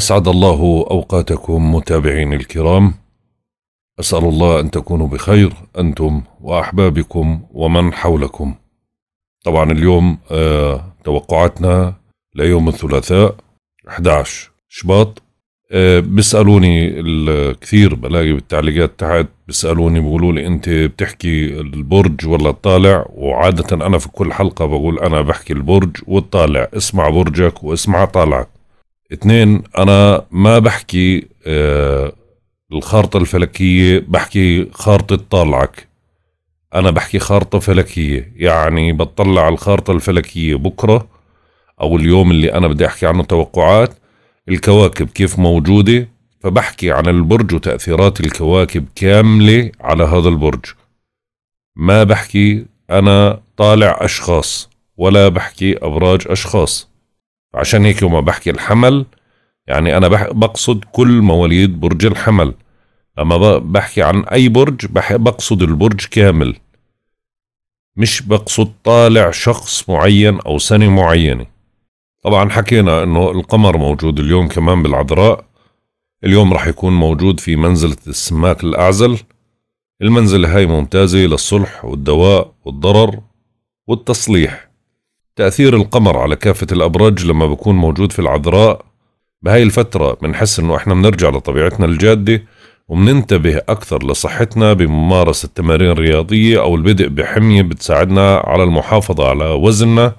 أسعد الله أوقاتكم متابعين الكرام أسأل الله أن تكونوا بخير أنتم وأحبابكم ومن حولكم طبعا اليوم آه توقعاتنا ليوم الثلاثاء 11 شباط آه بيسألوني الكثير بلاقي بالتعليقات تحت بيسألوني بيقولوا لي أنت بتحكي البرج ولا الطالع وعادة أنا في كل حلقة بقول أنا بحكي البرج والطالع اسمع برجك واسمع طالعك اثنين انا ما بحكي آه الخارطة الفلكية بحكي خارطة طالعك انا بحكي خارطة فلكية يعني بطلع على الخارطة الفلكية بكرة او اليوم اللي انا بدي احكي عنه توقعات الكواكب كيف موجودة فبحكي عن البرج وتأثيرات الكواكب كاملة على هذا البرج ما بحكي أنا طالع أشخاص ولا بحكي أبراج أشخاص عشان هيك يوم بحكي الحمل يعني أنا بقصد كل مواليد برج الحمل أما بحكي عن أي برج بقصد البرج كامل مش بقصد طالع شخص معين أو سنة معينة طبعا حكينا أنه القمر موجود اليوم كمان بالعذراء اليوم رح يكون موجود في منزلة السماك الأعزل المنزلة هاي ممتازة للصلح والدواء والضرر والتصليح تأثير القمر على كافة الأبراج لما بكون موجود في العذراء بهاي الفترة بنحس إنه إحنا بنرجع لطبيعتنا الجادة وبننتبه أكثر لصحتنا بممارسة تمارين رياضية أو البدء بحمية بتساعدنا على المحافظة على وزننا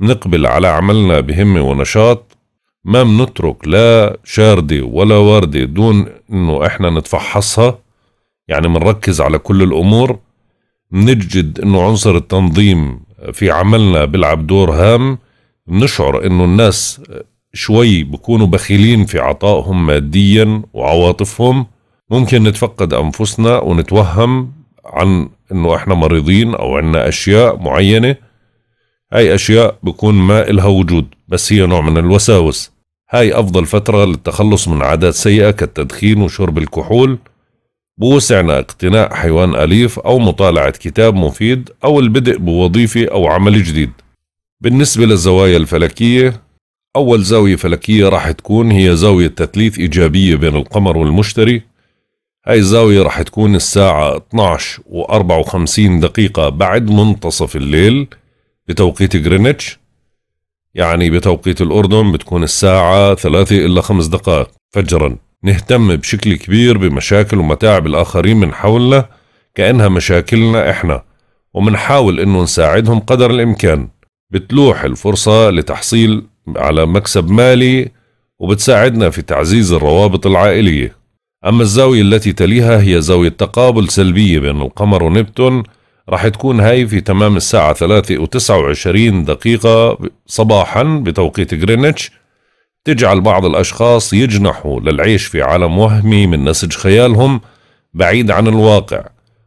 نقبل على عملنا بهمة ونشاط ما بنترك لا شاردة ولا واردة دون إنه إحنا نتفحصها يعني بنركز على كل الأمور بنجد إنه عنصر التنظيم في عملنا بيلعب دور هام بنشعر انه الناس شوي بكونوا بخيلين في عطائهم ماديا وعواطفهم ممكن نتفقد انفسنا ونتوهم عن انه احنا مريضين او عنا اشياء معينه هاي اشياء بكون ما إلها وجود بس هي نوع من الوساوس هاي افضل فتره للتخلص من عادات سيئه كالتدخين وشرب الكحول بوسعنا اقتناء حيوان أليف أو مطالعة كتاب مفيد أو البدء بوظيفة أو عمل جديد بالنسبة للزوايا الفلكية أول زاوية فلكية راح تكون هي زاوية تثليث إيجابية بين القمر والمشتري هاي الزاوية راح تكون الساعة 12 و 54 دقيقة بعد منتصف الليل بتوقيت جرينتش يعني بتوقيت الأردن بتكون الساعة 3 إلا 5 دقائق فجراً نهتم بشكل كبير بمشاكل ومتاعب الآخرين من حولنا كأنها مشاكلنا إحنا ومنحاول إنه نساعدهم قدر الإمكان بتلوح الفرصة لتحصيل على مكسب مالي وبتساعدنا في تعزيز الروابط العائلية أما الزاوية التي تليها هي زاوية تقابل سلبية بين القمر ونبتون راح تكون هاي في تمام الساعة 3 و29 دقيقة صباحا بتوقيت غرينتش تجعل بعض الأشخاص يجنحوا للعيش في عالم وهمي من نسج خيالهم بعيد عن الواقع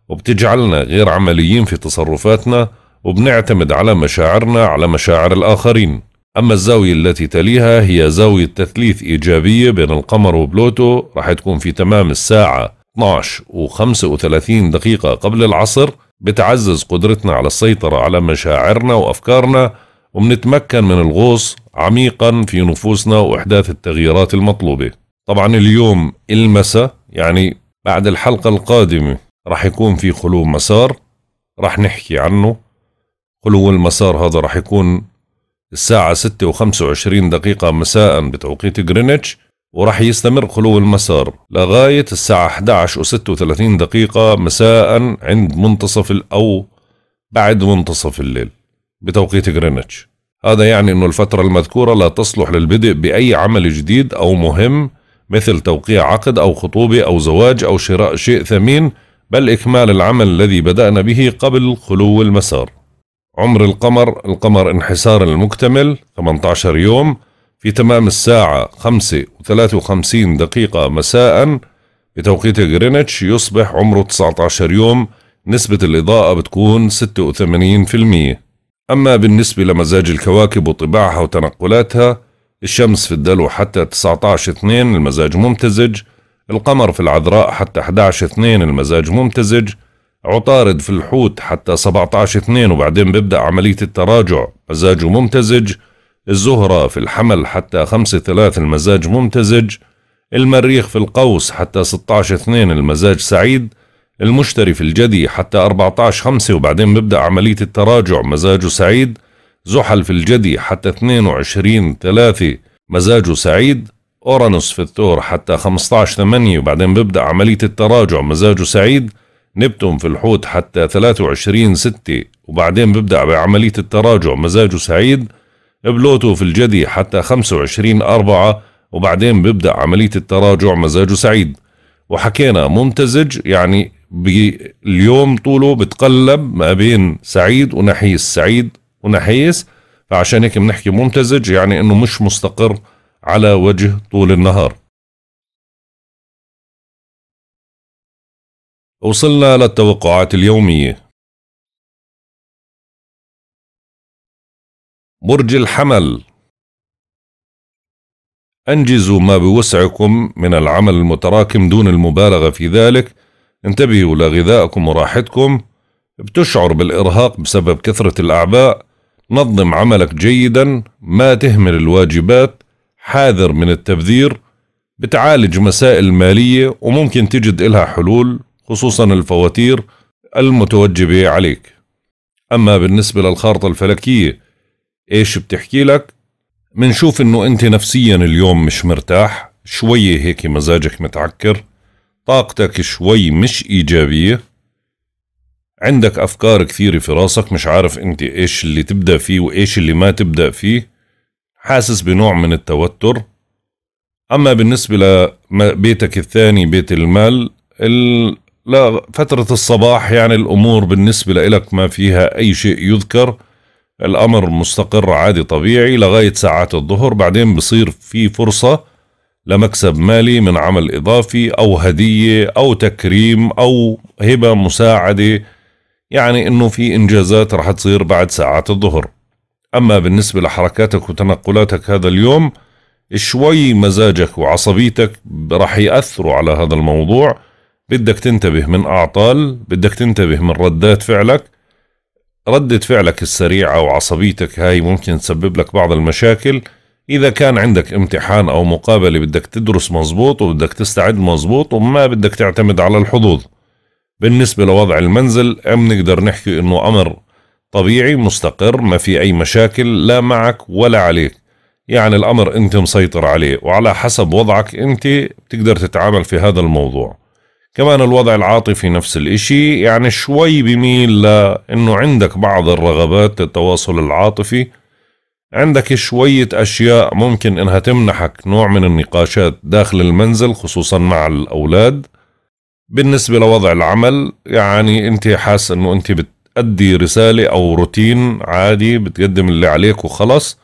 وبتجعلنا غير عمليين في تصرفاتنا وبنعتمد على مشاعرنا على مشاعر الآخرين أما الزاوية التي تليها هي زاوية تثليث إيجابية بين القمر وبلوتو راح تكون في تمام الساعة 12 و 35 دقيقة قبل العصر بتعزز قدرتنا على السيطرة على مشاعرنا وأفكارنا وبنتمكن من الغوص عميقا في نفوسنا وإحداث التغييرات المطلوبة طبعا اليوم المساء يعني بعد الحلقة القادمة راح يكون في خلو مسار راح نحكي عنه خلو المسار هذا راح يكون الساعة 6 و 25 دقيقة مساء بتوقيت غرينتش وراح يستمر خلو المسار لغاية الساعة 11 و 36 دقيقة مساء عند منتصف أو بعد منتصف الليل بتوقيت غرينتش هذا يعني أن الفترة المذكورة لا تصلح للبدء بأي عمل جديد أو مهم مثل توقيع عقد أو خطوبة أو زواج أو شراء شيء ثمين بل إكمال العمل الذي بدأنا به قبل خلو المسار عمر القمر القمر انحسار المكتمل 18 يوم في تمام الساعة 5 و53 دقيقة مساء بتوقيت غرينتش يصبح عمره 19 يوم نسبة الإضاءة بتكون 86% أما بالنسبة لمزاج الكواكب وطباعها وتنقلاتها الشمس في الدلو حتى 19-2 المزاج ممتزج القمر في العذراء حتى 11-2 المزاج ممتزج عطارد في الحوت حتى 17-2 وبعدين بيبدأ عملية التراجع مزاجه ممتزج الزهرة في الحمل حتى 5-3 المزاج ممتزج المريخ في القوس حتى 16-2 المزاج سعيد المشتري في الجدي حتى 14 5 وبعدين ببدأ عملية التراجع مزاجه سعيد زحل في الجدي حتى 22 3 مزاجه سعيد أورانوس في الثور حتى 15 8 وبعدين ببدأ عملية التراجع مزاجه سعيد نبتون في الحوت حتى 23 6 وبعدين ببدأ بعملية التراجع مزاجه سعيد بلوتو في الجدي حتى 25 4 وبعدين ببدأ عملية التراجع مزاجه سعيد وحكينا ممتزج يعني اليوم طوله بتقلب ما بين سعيد ونحيس سعيد ونحيس فعشان هيك بنحكي ممتزج يعني انه مش مستقر على وجه طول النهار وصلنا للتوقعات اليومية برج الحمل أنجزوا ما بوسعكم من العمل المتراكم دون المبالغة في ذلك انتبهوا لغذائكم وراحتكم بتشعر بالإرهاق بسبب كثرة الأعباء نظم عملك جيدا ما تهمل الواجبات حاذر من التبذير بتعالج مسائل مالية وممكن تجد إلها حلول خصوصا الفواتير المتوجبة عليك أما بالنسبة للخارطة الفلكية إيش بتحكي لك؟ منشوف إنه أنت نفسيا اليوم مش مرتاح شوية هيك مزاجك متعكر طاقتك شوي مش إيجابية عندك أفكار كثيرة في راسك مش عارف أنت إيش اللي تبدأ فيه وإيش اللي ما تبدأ فيه حاسس بنوع من التوتر أما بالنسبة لبيتك الثاني بيت المال لا فترة الصباح يعني الأمور بالنسبة لك ما فيها أي شيء يذكر الأمر مستقر عادي طبيعي لغاية ساعات الظهر بعدين بصير في فرصة لمكسب مالي من عمل إضافي أو هدية أو تكريم أو هبة مساعدة يعني إنه في إنجازات رح تصير بعد ساعات الظهر أما بالنسبة لحركاتك وتنقلاتك هذا اليوم شوي مزاجك وعصبيتك رح يأثروا على هذا الموضوع بدك تنتبه من أعطال بدك تنتبه من ردات فعلك ردة فعلك السريعة وعصبيتك هاي ممكن تسبب لك بعض المشاكل إذا كان عندك امتحان أو مقابلة بدك تدرس مزبوط وبدك تستعد مزبوط وما بدك تعتمد على الحظوظ بالنسبة لوضع المنزل بنقدر نحكي إنه أمر طبيعي مستقر ما في أي مشاكل لا معك ولا عليك يعني الأمر أنت مسيطر عليه وعلى حسب وضعك أنت بتقدر تتعامل في هذا الموضوع كمان الوضع العاطفي نفس الإشي يعني شوي بميل لأنه عندك بعض الرغبات التواصل العاطفي عندك شوية أشياء ممكن إنها تمنحك نوع من النقاشات داخل المنزل خصوصا مع الأولاد بالنسبة لوضع العمل يعني أنت حاس إنه أنت بتأدي رسالة أو روتين عادي بتقدم اللي عليك وخلص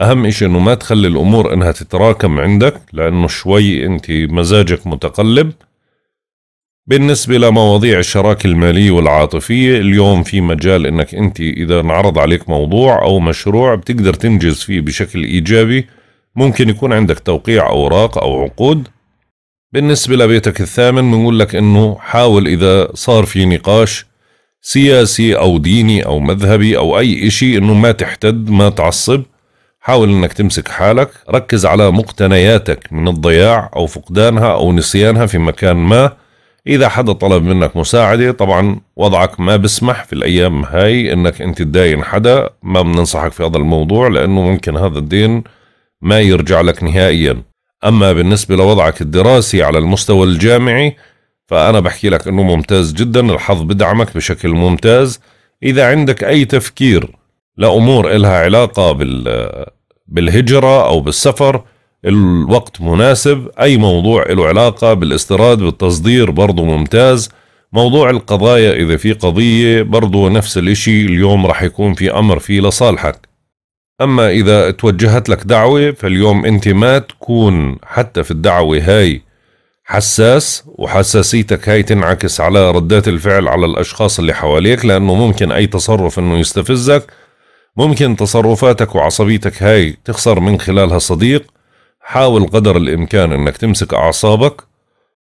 أهم إشي إنه ما تخلي الأمور إنها تتراكم عندك لأنه شوي أنت مزاجك متقلب بالنسبة لمواضيع الشراكة المالية والعاطفية اليوم في مجال انك انت اذا انعرض عليك موضوع او مشروع بتقدر تنجز فيه بشكل ايجابي ممكن يكون عندك توقيع اوراق او عقود بالنسبة لبيتك الثامن بنقول لك انه حاول اذا صار في نقاش سياسي او ديني او مذهبي او اي اشي انه ما تحتد ما تعصب حاول انك تمسك حالك ركز على مقتنياتك من الضياع او فقدانها او نسيانها في مكان ما إذا حدا طلب منك مساعدة طبعا وضعك ما بسمح في الأيام هاي إنك أنت تداين حدا ما بننصحك في هذا الموضوع لأنه ممكن هذا الدين ما يرجع لك نهائيا أما بالنسبة لوضعك الدراسي على المستوى الجامعي فأنا بحكي لك أنه ممتاز جدا الحظ بدعمك بشكل ممتاز إذا عندك أي تفكير لأمور إلها علاقة بال بالهجرة أو بالسفر الوقت مناسب أي موضوع له علاقة بالاستيراد بالتصدير برضه ممتاز موضوع القضايا إذا في قضية برضه نفس الإشي اليوم رح يكون في أمر فيه لصالحك أما إذا توجهت لك دعوة فاليوم أنت ما تكون حتى في الدعوة هاي حساس وحساسيتك هاي تنعكس على ردات الفعل على الأشخاص اللي حواليك لأنه ممكن أي تصرف أنه يستفزك ممكن تصرفاتك وعصبيتك هاي تخسر من خلالها صديق حاول قدر الإمكان أنك تمسك أعصابك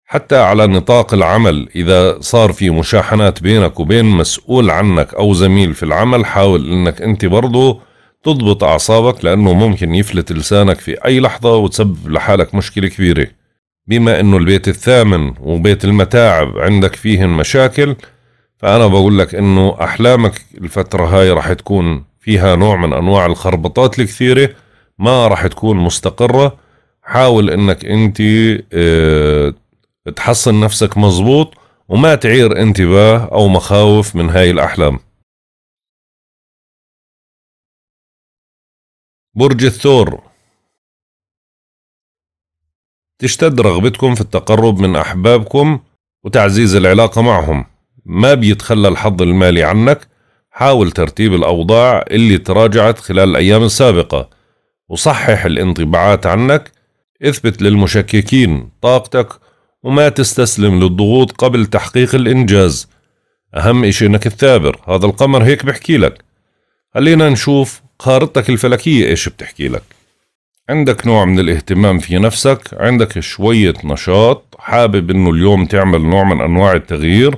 حتى على نطاق العمل إذا صار في مشاحنات بينك وبين مسؤول عنك أو زميل في العمل حاول أنك أنت برضو تضبط أعصابك لأنه ممكن يفلت لسانك في أي لحظة وتسبب لحالك مشكلة كبيرة بما أنه البيت الثامن وبيت المتاعب عندك فيهن مشاكل فأنا بقول لك أنه أحلامك الفترة هاي رح تكون فيها نوع من أنواع الخربطات الكثيرة ما رح تكون مستقرة حاول انك انت آه، تحصن نفسك مزبوط وما تعير انتباه او مخاوف من هاي الاحلام برج الثور تشتد رغبتكم في التقرب من أحبابكم وتعزيز العلاقة معهم ما بيتخلى الحظ المالي عنك حاول ترتيب الأوضاع اللي تراجعت خلال الأيام السابقة وصحح الانطباعات عنك اثبت للمشككين طاقتك وما تستسلم للضغوط قبل تحقيق الإنجاز أهم إشي إنك تثابر هذا القمر هيك بحكي لك خلينا نشوف خارطتك الفلكية إيش بتحكي لك عندك نوع من الاهتمام في نفسك عندك شوية نشاط حابب إنه اليوم تعمل نوع من أنواع التغيير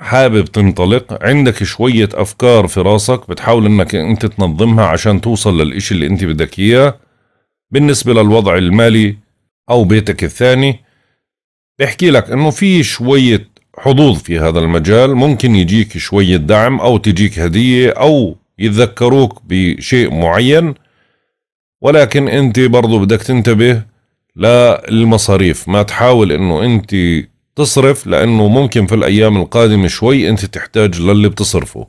حابب تنطلق عندك شوية أفكار في راسك بتحاول إنك أنت تنظمها عشان توصل للإشي اللي أنت بدك إياه بالنسبة للوضع المالي أو بيتك الثاني بحكي لك إنه في شوية حظوظ في هذا المجال ممكن يجيك شوية دعم أو تجيك هدية أو يتذكروك بشيء معين ولكن أنت برضو بدك تنتبه للمصاريف ما تحاول أنه أنت تصرف لأنه ممكن في الأيام القادمة شوي أنت تحتاج للي بتصرفه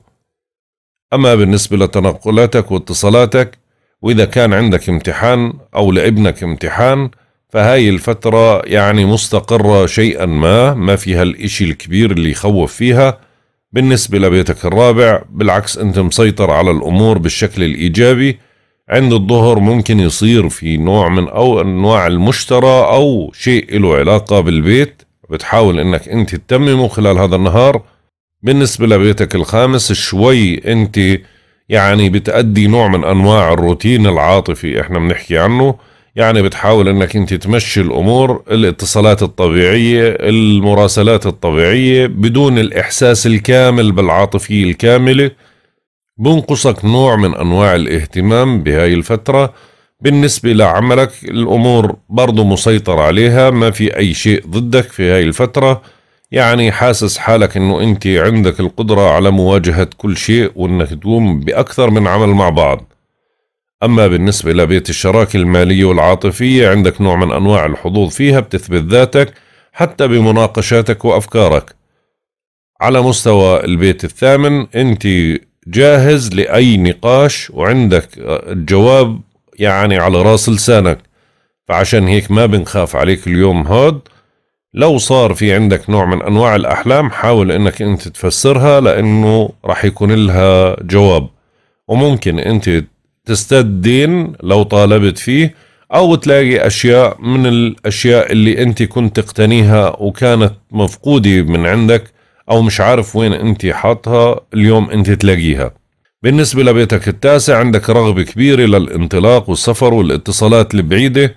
أما بالنسبة لتنقلاتك واتصالاتك وإذا كان عندك امتحان أو لابنك امتحان فهاي الفترة يعني مستقرة شيئا ما ما فيها الإشي الكبير اللي يخوف فيها بالنسبة لبيتك الرابع بالعكس أنت مسيطر على الأمور بالشكل الإيجابي عند الظهر ممكن يصير في نوع من أو أنواع المشترى أو شيء له علاقة بالبيت بتحاول أنك أنت تتممه خلال هذا النهار بالنسبة لبيتك الخامس شوي أنت يعني بتأدي نوع من أنواع الروتين العاطفي إحنا بنحكي عنه يعني بتحاول انك انت تمشي الامور الاتصالات الطبيعيه المراسلات الطبيعيه بدون الاحساس الكامل بالعاطفيه الكامله بنقصك نوع من انواع الاهتمام بهاي الفتره بالنسبة لعملك الأمور برضو مسيطر عليها ما في أي شيء ضدك في هاي الفترة يعني حاسس حالك انه انت عندك القدرة على مواجهة كل شيء وانك تقوم باكثر من عمل مع بعض اما بالنسبة لبيت الشراكة المالية والعاطفية عندك نوع من انواع الحظوظ فيها بتثبت ذاتك حتى بمناقشاتك وافكارك على مستوى البيت الثامن انت جاهز لأي نقاش وعندك الجواب يعني على راس لسانك فعشان هيك ما بنخاف عليك اليوم هاد لو صار في عندك نوع من انواع الاحلام حاول انك انت تفسرها لانه راح يكون لها جواب وممكن انت تستد دين لو طالبت فيه او تلاقي اشياء من الاشياء اللي انت كنت تقتنيها وكانت مفقوده من عندك او مش عارف وين انت حاطها اليوم انت تلاقيها بالنسبه لبيتك التاسع عندك رغبه كبيره للانطلاق والسفر والاتصالات البعيده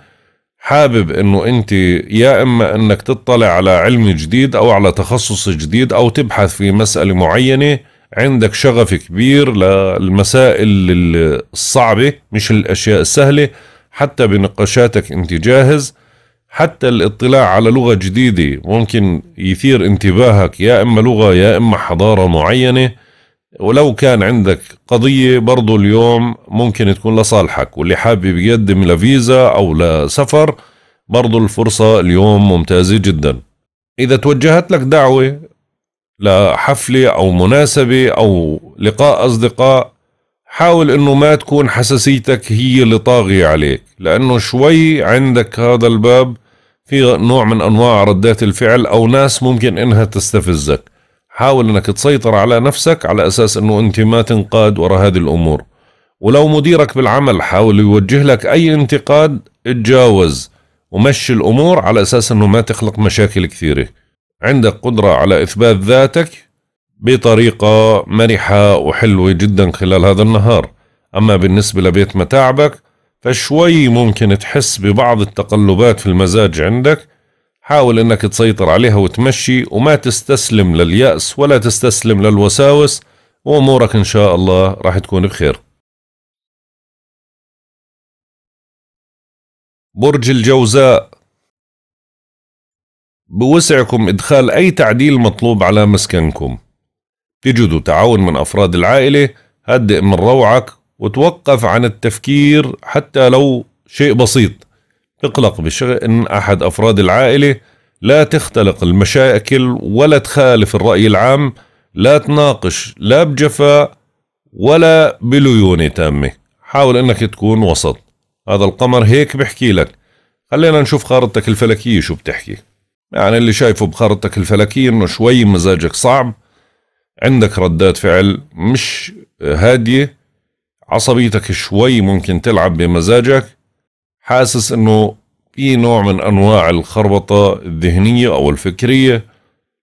حابب انه انت يا اما انك تطلع على علم جديد او على تخصص جديد او تبحث في مسألة معينة عندك شغف كبير للمسائل الصعبة مش الاشياء السهلة حتى بنقاشاتك انت جاهز حتى الاطلاع على لغة جديدة ممكن يثير انتباهك يا اما لغة يا اما حضارة معينة ولو كان عندك قضية برضو اليوم ممكن تكون لصالحك واللي حابب يقدم لفيزا أو لسفر برضو الفرصة اليوم ممتازة جدا إذا توجهت لك دعوة لحفلة أو مناسبة أو لقاء أصدقاء حاول انه ما تكون حساسيتك هي اللي طاغية عليك لانه شوي عندك هذا الباب في نوع من انواع ردات الفعل او ناس ممكن انها تستفزك حاول انك تسيطر على نفسك على اساس انه انت ما تنقاد ورا هذه الامور ولو مديرك بالعمل حاول يوجه لك اي انتقاد اتجاوز ومشي الامور على اساس انه ما تخلق مشاكل كثيره عندك قدره على اثبات ذاتك بطريقه مرحه وحلوه جدا خلال هذا النهار اما بالنسبه لبيت متاعبك فشوي ممكن تحس ببعض التقلبات في المزاج عندك حاول انك تسيطر عليها وتمشي وما تستسلم لليأس ولا تستسلم للوساوس وامورك ان شاء الله راح تكون بخير برج الجوزاء بوسعكم إدخال أي تعديل مطلوب على مسكنكم تجدوا تعاون من أفراد العائلة هدئ من روعك وتوقف عن التفكير حتى لو شيء بسيط اقلق بشأن أن أحد أفراد العائلة لا تختلق المشاكل ولا تخالف الرأي العام لا تناقش لا بجفاء ولا بليونة تامة حاول أنك تكون وسط هذا القمر هيك بحكي لك خلينا نشوف خارطتك الفلكية شو بتحكي يعني اللي شايفه بخارطتك الفلكية انه شوي مزاجك صعب عندك ردات فعل مش هادية عصبيتك شوي ممكن تلعب بمزاجك حاسس انه في نوع من انواع الخربطه الذهنيه او الفكريه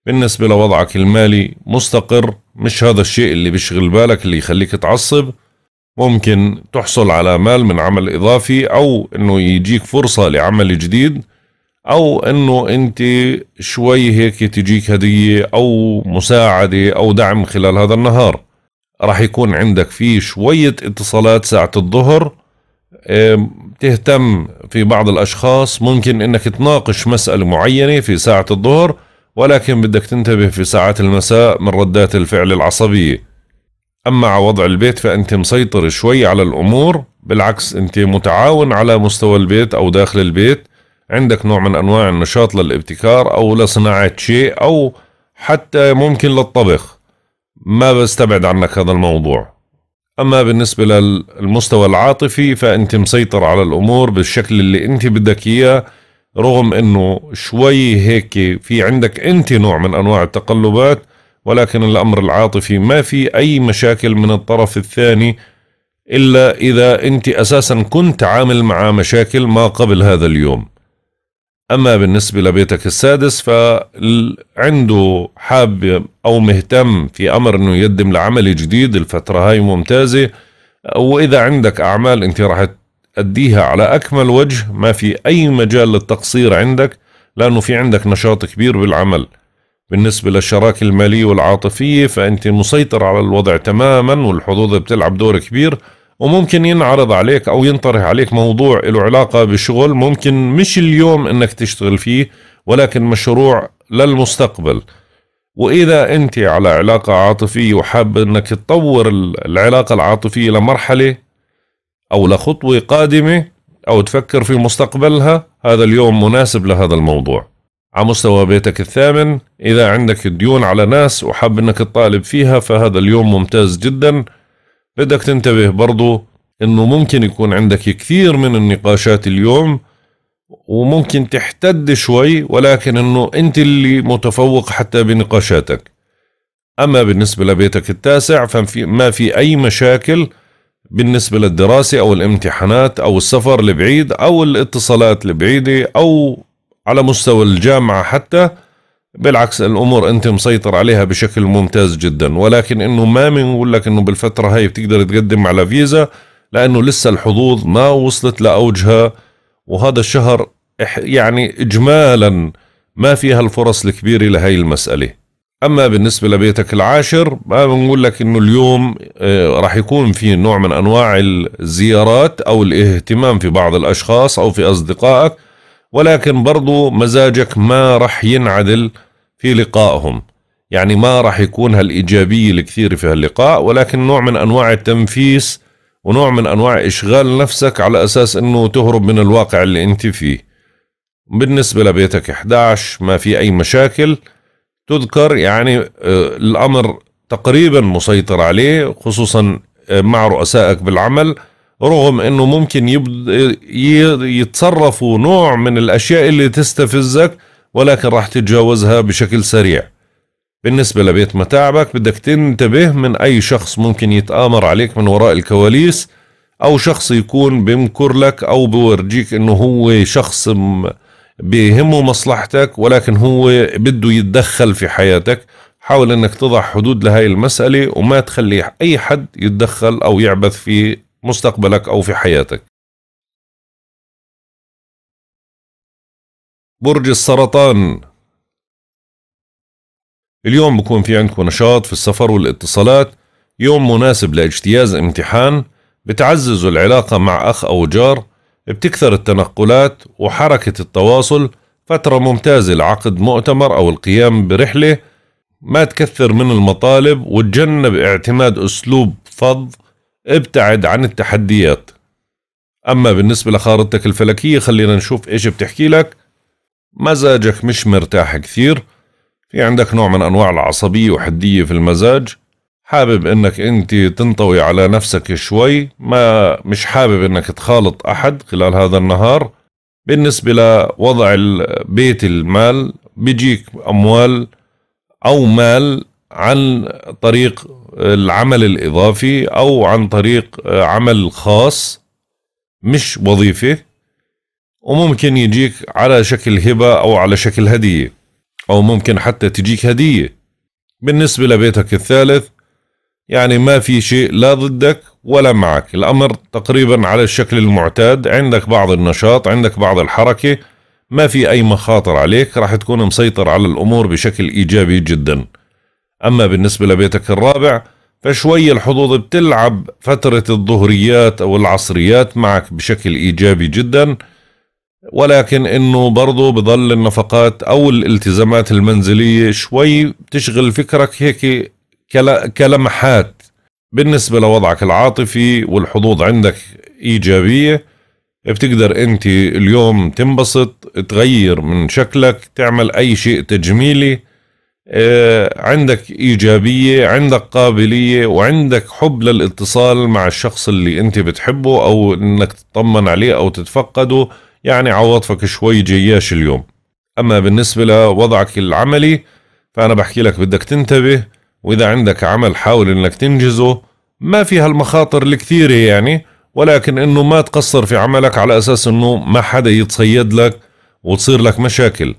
بالنسبه لوضعك المالي مستقر مش هذا الشيء اللي بيشغل بالك اللي يخليك تعصب ممكن تحصل على مال من عمل اضافي او انه يجيك فرصه لعمل جديد او انه انت شوي هيك تجيك هديه او مساعده او دعم خلال هذا النهار راح يكون عندك في شويه اتصالات ساعه الظهر تهتم في بعض الأشخاص ممكن أنك تناقش مسألة معينة في ساعة الظهر ولكن بدك تنتبه في ساعات المساء من ردات الفعل العصبية أما على وضع البيت فأنت مسيطر شوي على الأمور بالعكس أنت متعاون على مستوى البيت أو داخل البيت عندك نوع من أنواع النشاط للابتكار أو لصناعة شيء أو حتى ممكن للطبخ ما بستبعد عنك هذا الموضوع أما بالنسبة للمستوى العاطفي فأنت مسيطر على الأمور بالشكل اللي أنت بدك إياه رغم أنه شوي هيك في عندك أنت نوع من أنواع التقلبات ولكن الأمر العاطفي ما في أي مشاكل من الطرف الثاني إلا إذا أنت أساسا كنت عامل مع مشاكل ما قبل هذا اليوم أما بالنسبة لبيتك السادس فعنده حاب أو مهتم في أمر أنه يقدم لعمل جديد الفترة هاي ممتازة وإذا عندك أعمال أنت راح تأديها على أكمل وجه ما في أي مجال للتقصير عندك لأنه في عندك نشاط كبير بالعمل بالنسبة للشراكة المالية والعاطفية فأنت مسيطر على الوضع تماما والحظوظ بتلعب دور كبير وممكن ينعرض عليك او ينطرح عليك موضوع له علاقه بشغل ممكن مش اليوم انك تشتغل فيه ولكن مشروع للمستقبل واذا انت على علاقه عاطفيه وحاب انك تطور العلاقه العاطفيه لمرحله او لخطوه قادمه او تفكر في مستقبلها هذا اليوم مناسب لهذا الموضوع على مستوى بيتك الثامن اذا عندك ديون على ناس وحاب انك تطالب فيها فهذا اليوم ممتاز جدا بدك تنتبه برضو انه ممكن يكون عندك كثير من النقاشات اليوم وممكن تحتد شوي ولكن انه انت اللي متفوق حتى بنقاشاتك اما بالنسبه لبيتك التاسع فما في اي مشاكل بالنسبه للدراسه او الامتحانات او السفر لبعيد او الاتصالات البعيده او على مستوى الجامعه حتى بالعكس الامور انت مسيطر عليها بشكل ممتاز جدا ولكن انه ما بنقول لك انه بالفتره هاي بتقدر تقدم على فيزا لانه لسه الحظوظ ما وصلت لاوجها وهذا الشهر يعني اجمالا ما فيها الفرص الكبيره لهي المساله اما بالنسبه لبيتك العاشر ما بنقول لك انه اليوم آه، راح يكون في نوع من انواع الزيارات او الاهتمام في بعض الاشخاص او في اصدقائك ولكن برضو مزاجك ما رح ينعدل في لقائهم يعني ما راح يكون هالإيجابية الكثير في هاللقاء ولكن نوع من أنواع التنفيس ونوع من أنواع إشغال نفسك على أساس أنه تهرب من الواقع اللي أنت فيه بالنسبة لبيتك 11 ما في أي مشاكل تذكر يعني آه، الأمر تقريبا مسيطر عليه خصوصا آه، مع رؤسائك بالعمل رغم انه ممكن يتصرفوا نوع من الاشياء اللي تستفزك ولكن راح تتجاوزها بشكل سريع بالنسبة لبيت متاعبك بدك تنتبه من أي شخص ممكن يتآمر عليك من وراء الكواليس أو شخص يكون بيمكر لك أو بورجيك إنه هو شخص بيهمه مصلحتك ولكن هو بده يتدخل في حياتك حاول انك تضع حدود لهي المسألة وما تخلي اي حد يتدخل او يعبث في مستقبلك او في حياتك برج السرطان اليوم بكون في عندكم نشاط في السفر والاتصالات يوم مناسب لاجتياز امتحان بتعززوا العلاقة مع أخ أو جار بتكثر التنقلات وحركة التواصل فترة ممتازة لعقد مؤتمر أو القيام برحلة ما تكثر من المطالب وتجنب اعتماد أسلوب فض ابتعد عن التحديات أما بالنسبة لخارطتك الفلكية خلينا نشوف إيش بتحكي لك مزاجك مش مرتاح كثير في عندك نوع من أنواع العصبية وحدية في المزاج حابب انك انت تنطوي على نفسك شوي ما مش حابب انك تخالط احد خلال هذا النهار بالنسبة لوضع البيت المال بيجيك اموال او مال عن طريق العمل الاضافي او عن طريق عمل خاص مش وظيفة وممكن يجيك على شكل هبة أو على شكل هدية أو ممكن حتى تجيك هدية بالنسبة لبيتك الثالث يعني ما في شيء لا ضدك ولا معك الأمر تقريبا على الشكل المعتاد عندك بعض النشاط عندك بعض الحركة ما في أي مخاطر عليك راح تكون مسيطر على الأمور بشكل إيجابي جدا أما بالنسبة لبيتك الرابع فشوي الحظوظ بتلعب فترة الظهريات أو العصريات معك بشكل إيجابي جداً ولكن انه برضه بضل النفقات او الالتزامات المنزليه شوي بتشغل فكرك هيك كلمحات بالنسبه لوضعك العاطفي والحظوظ عندك ايجابيه بتقدر انت اليوم تنبسط تغير من شكلك تعمل اي شيء تجميلي آه، عندك ايجابيه عندك قابليه وعندك حب للاتصال مع الشخص اللي انت بتحبه او انك تطمن عليه او تتفقده يعني عواطفك شوي جياش اليوم أما بالنسبة لوضعك العملي فأنا بحكي لك بدك تنتبه وإذا عندك عمل حاول إنك تنجزه ما في هالمخاطر الكثيرة يعني ولكن إنه ما تقصر في عملك على أساس إنه ما حدا يتصيد لك وتصير لك مشاكل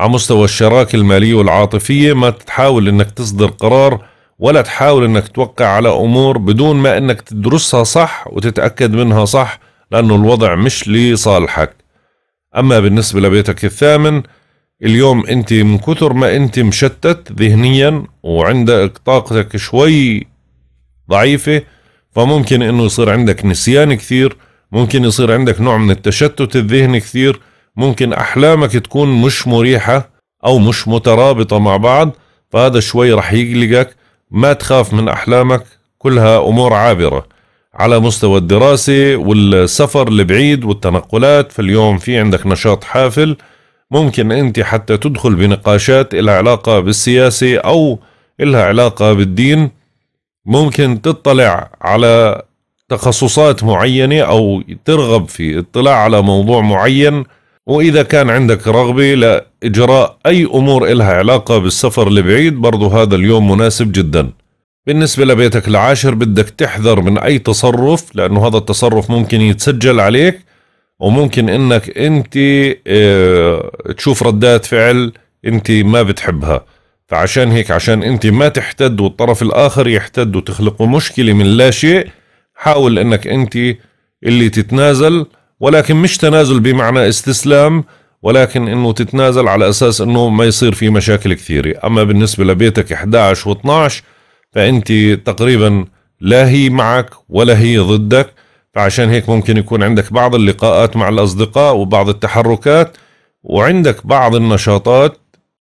على مستوى الشراكة المالية والعاطفية ما تحاول إنك تصدر قرار ولا تحاول إنك توقع على أمور بدون ما إنك تدرسها صح وتتأكد منها صح لأنه الوضع مش لصالحك أما بالنسبة لبيتك الثامن اليوم أنت من كثر ما أنت مشتت ذهنيا وعندك طاقتك شوي ضعيفة فممكن أنه يصير عندك نسيان كثير ممكن يصير عندك نوع من التشتت الذهني كثير ممكن أحلامك تكون مش مريحة أو مش مترابطة مع بعض فهذا شوي رح يقلقك ما تخاف من أحلامك كلها أمور عابرة على مستوى الدراسة والسفر البعيد والتنقلات فاليوم في عندك نشاط حافل ممكن أنت حتى تدخل بنقاشات إلها علاقة بالسياسة أو إلها علاقة بالدين ممكن تطلع على تخصصات معينة أو ترغب في اطلاع على موضوع معين وإذا كان عندك رغبة لإجراء أي أمور إلها علاقة بالسفر البعيد برضو هذا اليوم مناسب جداً بالنسبة لبيتك العاشر بدك تحذر من أي تصرف لأنه هذا التصرف ممكن يتسجل عليك وممكن إنك أنت آه، تشوف ردات فعل أنت ما بتحبها فعشان هيك عشان أنت ما تحتد والطرف الآخر يحتد وتخلق مشكلة من لا شيء حاول أنك أنت اللي تتنازل ولكن مش تنازل بمعنى استسلام ولكن انه تتنازل على اساس انه ما يصير في مشاكل كثيره اما بالنسبه لبيتك 11 و12 فأنت تقريبا لا هي معك ولا هي ضدك فعشان هيك ممكن يكون عندك بعض اللقاءات مع الأصدقاء وبعض التحركات وعندك بعض النشاطات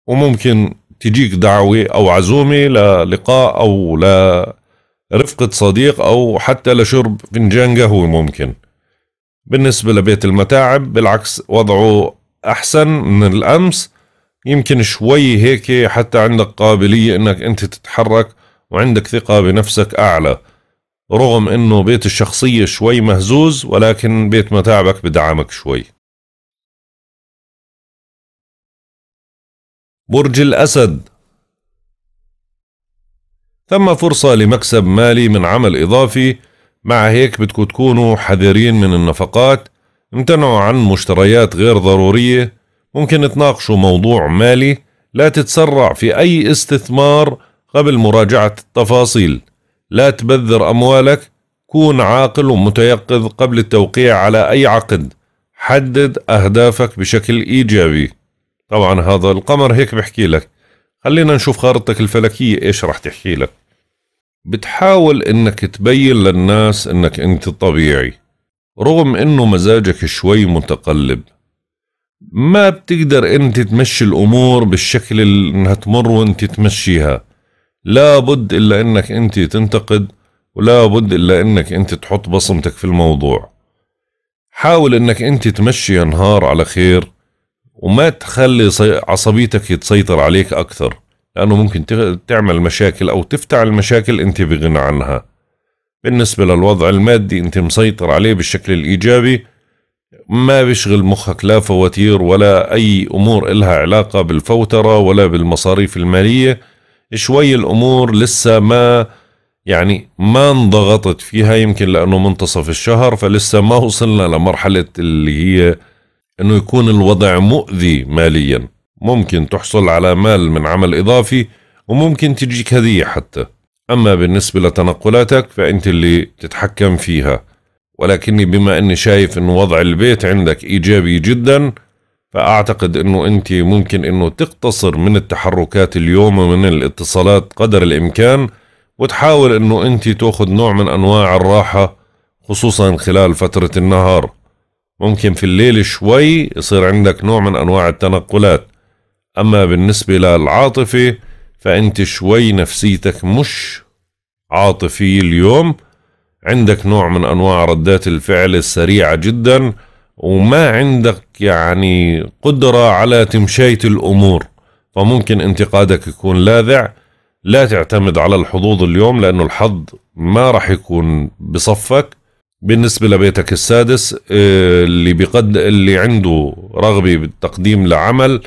وممكن تجيك دعوة أو عزومة للقاء أو لرفقة صديق أو حتى لشرب فنجان قهوة ممكن بالنسبة لبيت المتاعب بالعكس وضعه أحسن من الأمس يمكن شوي هيك حتى عندك قابلية أنك أنت تتحرك وعندك ثقة بنفسك أعلى رغم إنه بيت الشخصية شوي مهزوز ولكن بيت متاعبك بدعمك شوي برج الأسد ثم فرصة لمكسب مالي من عمل إضافي مع هيك بدكم تكونوا حذرين من النفقات امتنعوا عن مشتريات غير ضرورية ممكن تناقشوا موضوع مالي لا تتسرع في أي استثمار قبل مراجعة التفاصيل لا تبذر أموالك كون عاقل ومتيقظ قبل التوقيع على أي عقد حدد أهدافك بشكل إيجابي طبعا هذا القمر هيك بحكي لك خلينا نشوف خارطتك الفلكية إيش راح تحكي لك بتحاول إنك تبين للناس إنك أنت طبيعي رغم إنه مزاجك شوي متقلب ما بتقدر أنت تمشي الأمور بالشكل اللي إنها تمر وأنت تمشيها لا بد إلا أنك أنت تنتقد ولا بد إلا أنك أنت تحط بصمتك في الموضوع حاول أنك أنت تمشي نهار على خير وما تخلي عصبيتك تسيطر عليك أكثر لأنه ممكن تعمل مشاكل أو تفتح المشاكل أنت بغنى عنها بالنسبة للوضع المادي أنت مسيطر عليه بالشكل الإيجابي ما بيشغل مخك لا فواتير ولا أي أمور إلها علاقة بالفوترة ولا بالمصاريف المالية شوي الامور لسه ما يعني ما انضغطت فيها يمكن لانه منتصف الشهر فلسه ما وصلنا لمرحله اللي هي انه يكون الوضع مؤذي ماليا ممكن تحصل على مال من عمل اضافي وممكن تجيك هديه حتى اما بالنسبه لتنقلاتك فانت اللي تتحكم فيها ولكني بما اني شايف ان وضع البيت عندك ايجابي جدا فأعتقد أنه أنت ممكن أنه تقتصر من التحركات اليوم ومن الاتصالات قدر الإمكان وتحاول أنه أنت تأخذ نوع من أنواع الراحة خصوصا خلال فترة النهار ممكن في الليل شوي يصير عندك نوع من أنواع التنقلات أما بالنسبة للعاطفة فأنت شوي نفسيتك مش عاطفية اليوم عندك نوع من أنواع ردات الفعل السريعة جداً وما عندك يعني قدرة على تمشية الأمور فممكن انتقادك يكون لاذع لا تعتمد على الحظوظ اليوم لأنه الحظ ما راح يكون بصفك بالنسبة لبيتك السادس آه، اللي بقد اللي عنده رغبة بالتقديم لعمل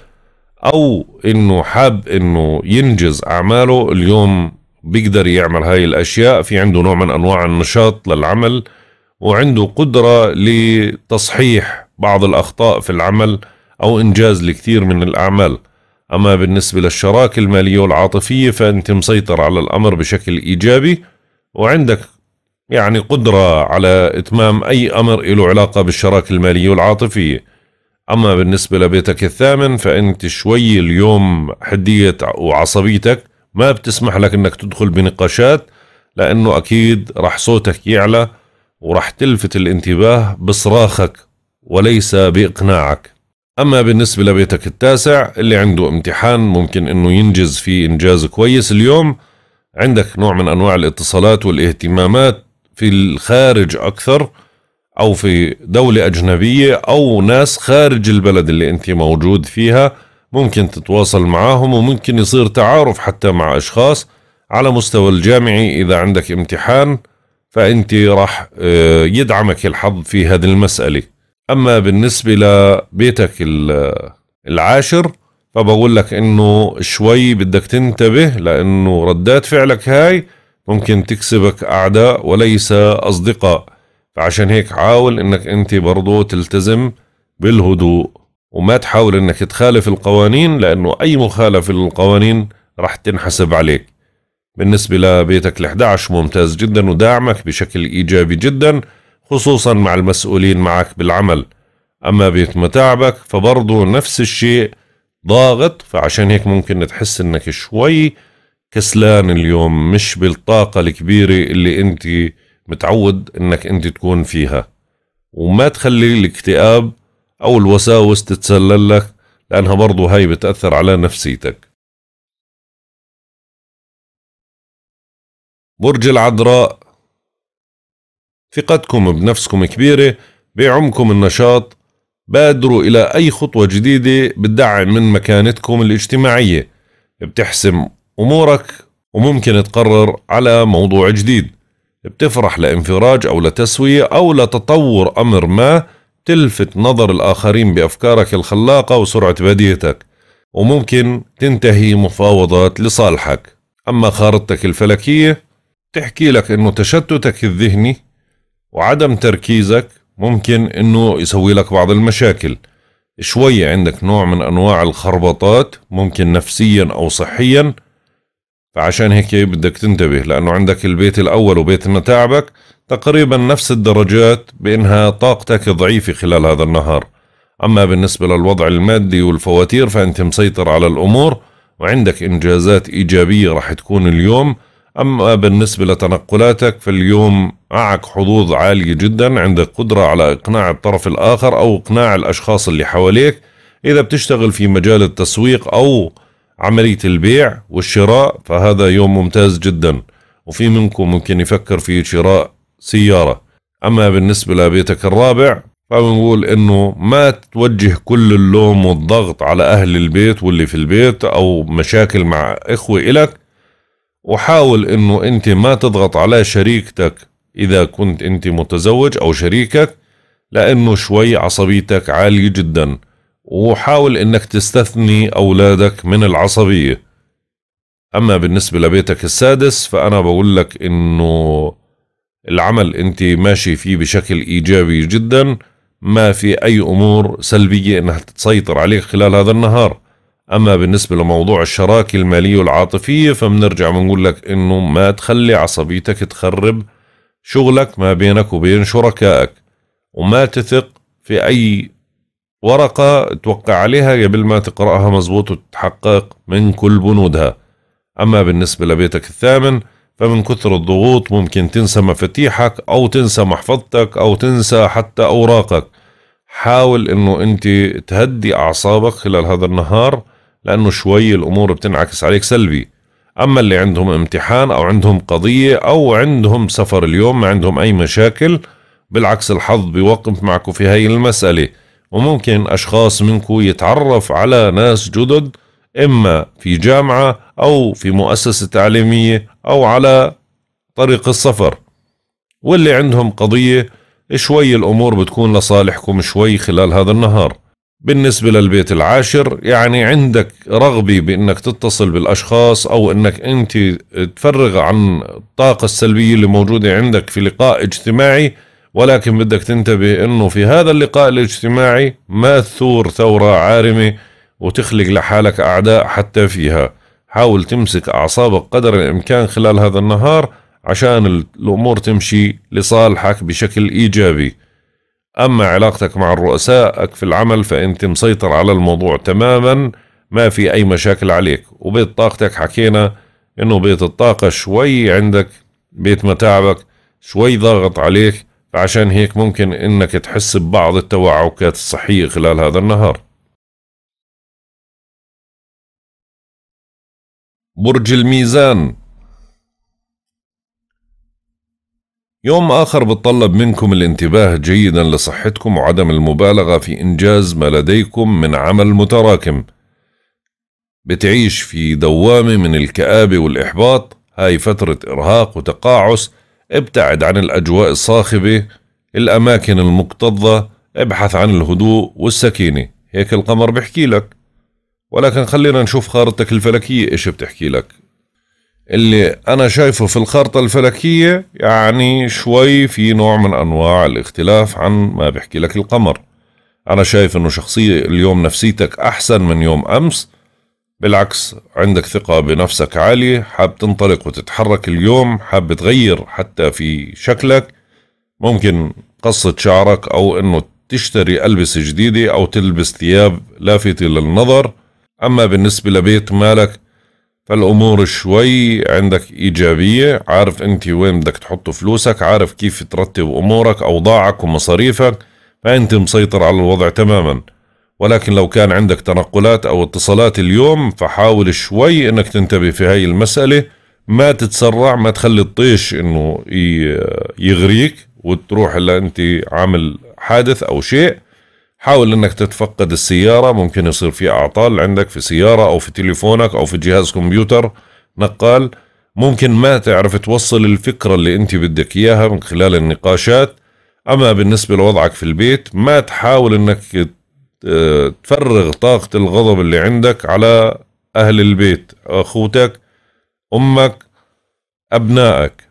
أو إنه حاب إنه ينجز أعماله اليوم بيقدر يعمل هاي الأشياء في عنده نوع من أنواع النشاط للعمل وعنده قدرة لتصحيح بعض الأخطاء في العمل أو إنجاز لكثير من الأعمال أما بالنسبة للشراكة المالية والعاطفية فأنت مسيطر على الأمر بشكل إيجابي وعندك يعني قدرة على إتمام أي أمر له علاقة بالشراكة المالية والعاطفية أما بالنسبة لبيتك الثامن فأنت شوي اليوم حدية وعصبيتك ما بتسمح لك أنك تدخل بنقاشات لأنه أكيد رح صوتك يعلى وراح تلفت الانتباه بصراخك وليس بإقناعك أما بالنسبة لبيتك التاسع اللي عنده امتحان ممكن أنه ينجز فيه إنجاز كويس اليوم عندك نوع من أنواع الاتصالات والاهتمامات في الخارج أكثر أو في دولة أجنبية أو ناس خارج البلد اللي أنت موجود فيها ممكن تتواصل معهم وممكن يصير تعارف حتى مع أشخاص على مستوى الجامعي إذا عندك امتحان فأنت راح آه، يدعمك الحظ في هذه المسألة أما بالنسبة لبيتك آه، العاشر فبقول لك انه شوي بدك تنتبه لانه ردات فعلك هاي ممكن تكسبك اعداء وليس اصدقاء فعشان هيك حاول انك انت برضو تلتزم بالهدوء وما تحاول انك تخالف القوانين لانه اي مخالفة للقوانين راح تنحسب عليك بالنسبة لبيتك ال11 ممتاز جدا وداعمك بشكل إيجابي جدا خصوصا مع المسؤولين معك بالعمل أما بيت متاعبك فبرضه نفس الشيء ضاغط فعشان هيك ممكن تحس انك شوي كسلان اليوم مش بالطاقة الكبيرة اللي انت متعود انك انت تكون فيها وما تخلي الاكتئاب او الوساوس تتسلل لك لانها برضو هاي بتأثر على نفسيتك برج العذراء ثقتكم بنفسكم كبيرة بعمكم النشاط بادروا إلى أي خطوة جديدة بتدعم من مكانتكم الاجتماعية بتحسم أمورك وممكن تقرر على موضوع جديد بتفرح لانفراج أو لتسوية أو لتطور أمر ما تلفت نظر الآخرين بأفكارك الخلاقة وسرعة بديهتك وممكن تنتهي مفاوضات لصالحك أما خارطتك الفلكية تحكي لك انه تشتتك الذهني وعدم تركيزك ممكن انه يسوي لك بعض المشاكل شوية عندك نوع من انواع الخربطات ممكن نفسيا او صحيا فعشان هيك بدك تنتبه لانه عندك البيت الاول وبيت متاعبك تقريبا نفس الدرجات بانها طاقتك ضعيفة خلال هذا النهار اما بالنسبة للوضع المادي والفواتير فانت مسيطر على الامور وعندك انجازات ايجابية راح تكون اليوم أما بالنسبة لتنقلاتك فاليوم معك حظوظ عالية جدا عندك قدرة على إقناع الطرف الآخر أو إقناع الأشخاص اللي حواليك إذا بتشتغل في مجال التسويق أو عملية البيع والشراء فهذا يوم ممتاز جدا وفي منكم ممكن يفكر في شراء سيارة أما بالنسبة لبيتك الرابع فبنقول إنه ما توجه كل اللوم والضغط على أهل البيت واللي في البيت أو مشاكل مع إخوة إلك وحاول انه انت ما تضغط على شريكتك اذا كنت انت متزوج او شريكك لانه شوي عصبيتك عالية جدا وحاول انك تستثني اولادك من العصبية اما بالنسبة لبيتك السادس فانا بقول لك انه العمل انت ماشي فيه بشكل ايجابي جدا ما في اي امور سلبية انها تسيطر عليك خلال هذا النهار أما بالنسبة لموضوع الشراكة المالية والعاطفية فبنرجع بنقول لك إنه ما تخلي عصبيتك تخرب شغلك ما بينك وبين شركائك وما تثق في أي ورقة توقع عليها قبل ما تقرأها مزبوط وتتحقق من كل بنودها أما بالنسبة لبيتك الثامن فمن كثر الضغوط ممكن تنسى مفاتيحك أو تنسى محفظتك أو تنسى حتى أوراقك حاول أنه أنت تهدي أعصابك خلال هذا النهار لأنه شوي الأمور بتنعكس عليك سلبي أما اللي عندهم امتحان أو عندهم قضية أو عندهم سفر اليوم ما عندهم أي مشاكل بالعكس الحظ بيوقف معكم في هاي المسألة وممكن أشخاص منكم يتعرف على ناس جدد إما في جامعة أو في مؤسسة تعليمية أو على طريق السفر واللي عندهم قضية شوي الأمور بتكون لصالحكم شوي خلال هذا النهار بالنسبة للبيت العاشر يعني عندك رغبة بأنك تتصل بالأشخاص أو أنك أنت تفرغ عن الطاقة السلبية اللي موجودة عندك في لقاء اجتماعي ولكن بدك تنتبه أنه في هذا اللقاء الاجتماعي ما تثور ثورة عارمة وتخلق لحالك أعداء حتى فيها حاول تمسك أعصابك قدر الإمكان خلال هذا النهار عشان الأمور تمشي لصالحك بشكل إيجابي أما علاقتك مع الرؤساءك في العمل فأنت مسيطر على الموضوع تماما ما في أي مشاكل عليك وبيت طاقتك حكينا إنه بيت الطاقة شوي عندك بيت متاعبك شوي ضاغط عليك فعشان هيك ممكن إنك تحس ببعض التوعكات الصحية خلال هذا النهار برج الميزان يوم آخر بتطلب منكم الانتباه جيدا لصحتكم وعدم المبالغة في إنجاز ما لديكم من عمل متراكم بتعيش في دوامة من الكآبة والإحباط هاي فترة إرهاق وتقاعس ابتعد عن الأجواء الصاخبة الأماكن المكتظة ابحث عن الهدوء والسكينة هيك القمر بحكي لك ولكن خلينا نشوف خارطتك الفلكية إيش بتحكي لك اللي أنا شايفه في الخارطة الفلكية يعني شوي في نوع من أنواع الاختلاف عن ما بيحكي لك القمر أنا شايف إنه شخصية اليوم نفسيتك أحسن من يوم أمس بالعكس عندك ثقة بنفسك عالية حاب تنطلق وتتحرك اليوم حاب تغير حتى في شكلك ممكن قصة شعرك أو إنه تشتري ألبسة جديدة أو تلبس ثياب لافتة للنظر أما بالنسبة لبيت مالك فالامور شوي عندك ايجابيه عارف انت وين بدك تحط فلوسك عارف كيف ترتب امورك اوضاعك ومصاريفك فانت مسيطر على الوضع تماما ولكن لو كان عندك تنقلات او اتصالات اليوم فحاول شوي انك تنتبه في هاي المساله ما تتسرع ما تخلي الطيش انه يغريك وتروح الا انت عامل حادث او شيء حاول انك تتفقد السياره ممكن يصير في اعطال عندك في سياره او في تليفونك او في جهاز كمبيوتر نقال ممكن ما تعرف توصل الفكره اللي انت بدك اياها من خلال النقاشات اما بالنسبه لوضعك في البيت ما تحاول انك تفرغ طاقه الغضب اللي عندك على اهل البيت اخوتك امك ابنائك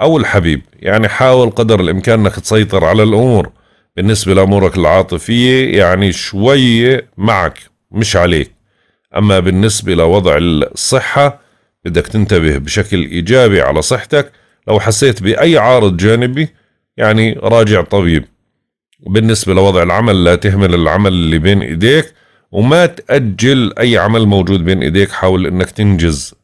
او الحبيب يعني حاول قدر الامكان انك تسيطر على الامور بالنسبة لأمورك العاطفية يعني شوية معك مش عليك أما بالنسبة لوضع الصحة بدك تنتبه بشكل إيجابي على صحتك لو حسيت بأي عارض جانبي يعني راجع طبيب بالنسبة لوضع العمل لا تهمل العمل اللي بين إيديك وما تأجل أي عمل موجود بين إيديك حاول أنك تنجز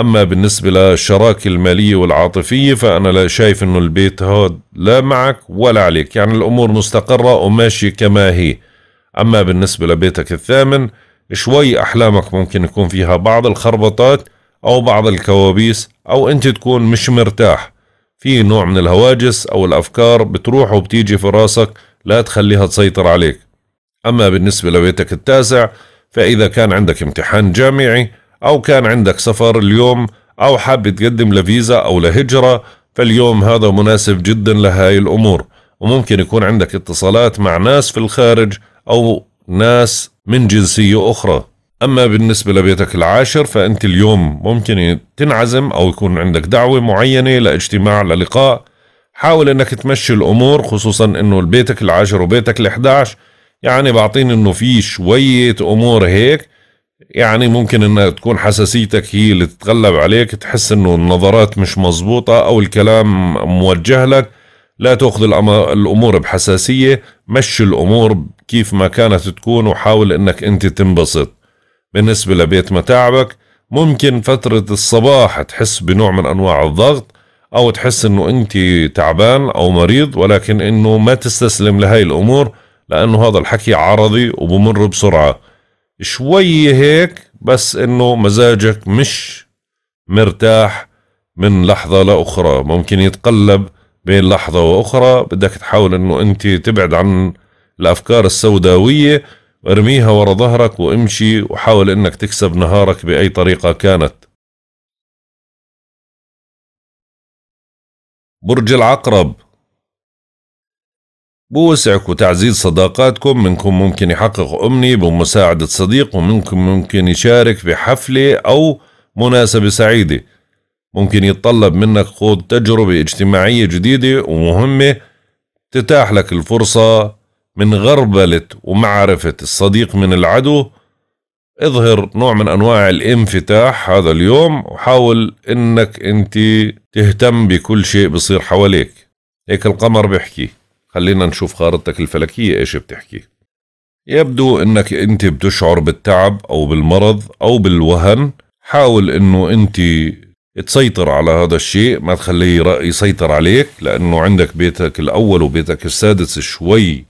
أما بالنسبة للشراكة المالية والعاطفية فأنا لا شايف أنه البيت هاد لا معك ولا عليك يعني الأمور مستقرة وماشية كما هي أما بالنسبة لبيتك الثامن شوي أحلامك ممكن يكون فيها بعض الخربطات أو بعض الكوابيس أو أنت تكون مش مرتاح في نوع من الهواجس أو الأفكار بتروح وبتيجي في راسك لا تخليها تسيطر عليك أما بالنسبة لبيتك التاسع فإذا كان عندك امتحان جامعي أو كان عندك سفر اليوم أو حاب تقدم لفيزا أو لهجرة فاليوم هذا مناسب جدا لهاي الأمور وممكن يكون عندك اتصالات مع ناس في الخارج أو ناس من جنسية أخرى أما بالنسبة لبيتك العاشر فأنت اليوم ممكن تنعزم أو يكون عندك دعوة معينة لاجتماع للقاء حاول أنك تمشي الأمور خصوصا أنه بيتك العاشر وبيتك الـ 11 يعني بعطيني أنه في شوية أمور هيك يعني ممكن انها تكون حساسيتك هي اللي تتغلب عليك تحس انه النظرات مش مزبوطة او الكلام موجه لك لا تاخذ الامور بحساسية مشي الامور كيف ما كانت تكون وحاول انك انت تنبسط بالنسبة لبيت متاعبك ممكن فترة الصباح تحس بنوع من انواع الضغط او تحس انه انت تعبان او مريض ولكن انه ما تستسلم لهاي الامور لانه هذا الحكي عرضي وبمر بسرعه شوي هيك بس انه مزاجك مش مرتاح من لحظة لأخرى ممكن يتقلب بين لحظة وأخرى بدك تحاول أنه أنت تبعد عن الأفكار السوداوية وارميها ورا ظهرك وامشي وحاول أنك تكسب نهارك بأي طريقة كانت برج العقرب بوسعك وتعزيز صداقاتكم منكم ممكن يحقق أمني بمساعدة صديق ومنكم ممكن يشارك في حفلة أو مناسبة سعيدة ممكن يتطلب منك خوض تجربة اجتماعية جديدة ومهمة تتاح لك الفرصة من غربلة ومعرفة الصديق من العدو اظهر نوع من انواع الانفتاح هذا اليوم وحاول انك انت تهتم بكل شيء بصير حواليك هيك القمر بيحكي خلينا نشوف خارطتك الفلكية إيش بتحكي يبدو أنك أنت بتشعر بالتعب أو بالمرض أو بالوهن حاول أنه أنت تسيطر على هذا الشيء ما تخليه يسيطر عليك لأنه عندك بيتك الأول وبيتك السادس شوي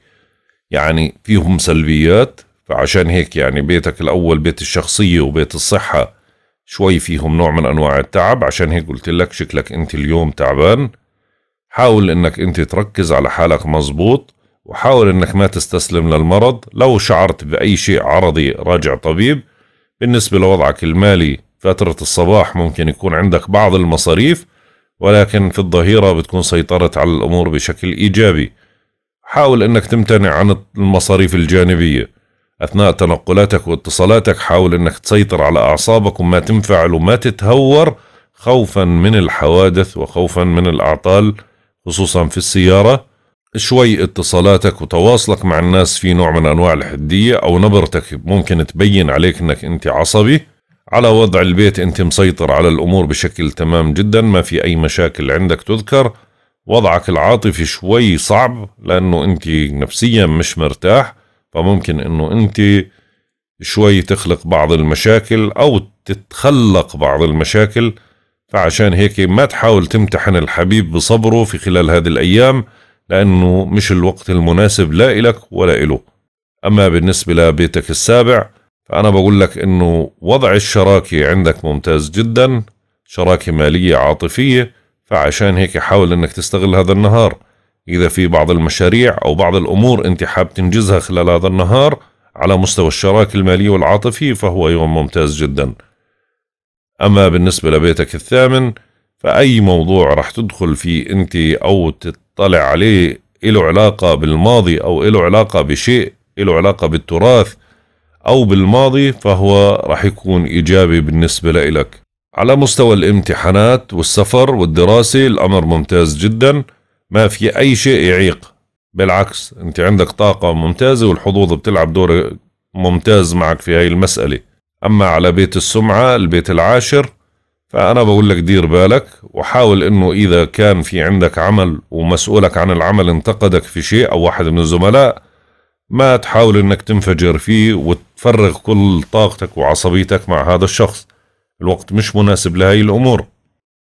يعني فيهم سلبيات فعشان هيك يعني بيتك الأول بيت الشخصية وبيت الصحة شوي فيهم نوع من أنواع التعب عشان هيك قلت لك شكلك أنت اليوم تعبان حاول انك انت تركز على حالك مظبوط وحاول انك ما تستسلم للمرض لو شعرت باي شيء عرضي راجع طبيب بالنسبة لوضعك المالي فترة الصباح ممكن يكون عندك بعض المصاريف ولكن في الظهيرة بتكون سيطرت على الأمور بشكل إيجابي حاول أنك تمتنع عن المصاريف الجانبية أثناء تنقلاتك واتصالاتك حاول أنك تسيطر على أعصابك وما تنفعل وما تتهور خوفا من الحوادث وخوفا من الأعطال خصوصا في السيارة شوي اتصالاتك وتواصلك مع الناس في نوع من أنواع الحدية أو نبرتك ممكن تبين عليك أنك أنت عصبي على وضع البيت أنت مسيطر على الأمور بشكل تمام جدا ما في أي مشاكل عندك تذكر وضعك العاطفي شوي صعب لأنه أنت نفسيا مش مرتاح فممكن أنه أنت شوي تخلق بعض المشاكل أو تتخلق بعض المشاكل فعشان هيك ما تحاول تمتحن الحبيب بصبره في خلال هذه الأيام لأنه مش الوقت المناسب لا إلك ولا إله أما بالنسبة لبيتك السابع فأنا بقول لك أنه وضع الشراكة عندك ممتاز جدا شراكة مالية عاطفية فعشان هيك حاول أنك تستغل هذا النهار إذا في بعض المشاريع أو بعض الأمور أنت حاب تنجزها خلال هذا النهار على مستوى الشراكة المالية والعاطفية فهو يوم ممتاز جداً أما بالنسبة لبيتك الثامن فأي موضوع رح تدخل فيه أنت أو تطلع عليه إله علاقة بالماضي أو إله علاقة بشيء إله علاقة بالتراث أو بالماضي فهو رح يكون إيجابي بالنسبة لإلك على مستوى الامتحانات والسفر والدراسة الأمر ممتاز جدا ما في أي شيء يعيق بالعكس أنت عندك طاقة ممتازة والحظوظ بتلعب دور ممتاز معك في هاي المسألة أما على بيت السمعة البيت العاشر فأنا بقول لك دير بالك وحاول إنه إذا كان في عندك عمل ومسؤولك عن العمل انتقدك في شيء أو واحد من الزملاء ما تحاول إنك تنفجر فيه وتفرغ كل طاقتك وعصبيتك مع هذا الشخص الوقت مش مناسب لهي الأمور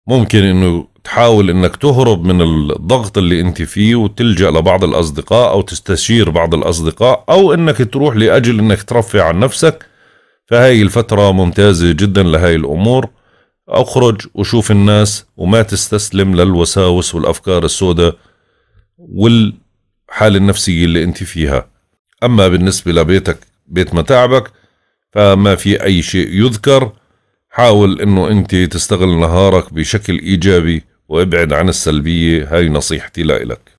ممكن إنه تحاول إنك تهرب من الضغط اللي أنت فيه وتلجأ لبعض الأصدقاء أو تستشير بعض الأصدقاء أو إنك تروح لأجل إنك ترفع عن نفسك فهاي الفترة ممتازة جدا لهاي الأمور أخرج وشوف الناس وما تستسلم للوساوس والأفكار السوداء والحالة النفسية اللي أنت فيها أما بالنسبة لبيتك بيت متاعبك فما في أي شيء يذكر حاول أنه أنت تستغل نهارك بشكل إيجابي وابعد عن السلبية هاي نصيحتي لإلك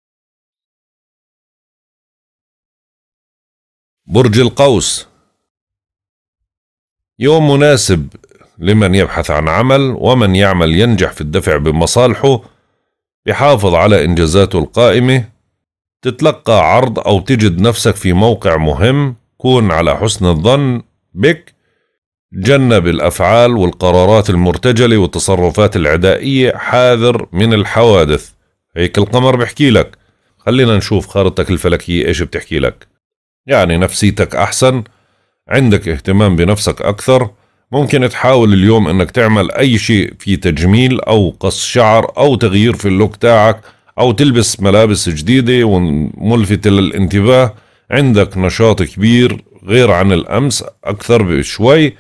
برج القوس يوم مناسب لمن يبحث عن عمل ومن يعمل ينجح في الدفع بمصالحه يحافظ على إنجازاته القائمة تتلقى عرض أو تجد نفسك في موقع مهم كون على حسن الظن بك جنب الأفعال والقرارات المرتجلة والتصرفات العدائية حاذر من الحوادث هيك القمر بحكي لك خلينا نشوف خارطتك الفلكية إيش بتحكي لك يعني نفسيتك أحسن عندك اهتمام بنفسك أكثر ممكن تحاول اليوم انك تعمل اي شيء في تجميل او قص شعر او تغيير في اللوك تاعك او تلبس ملابس جديدة وملفتة للانتباه عندك نشاط كبير غير عن الامس اكثر بشوي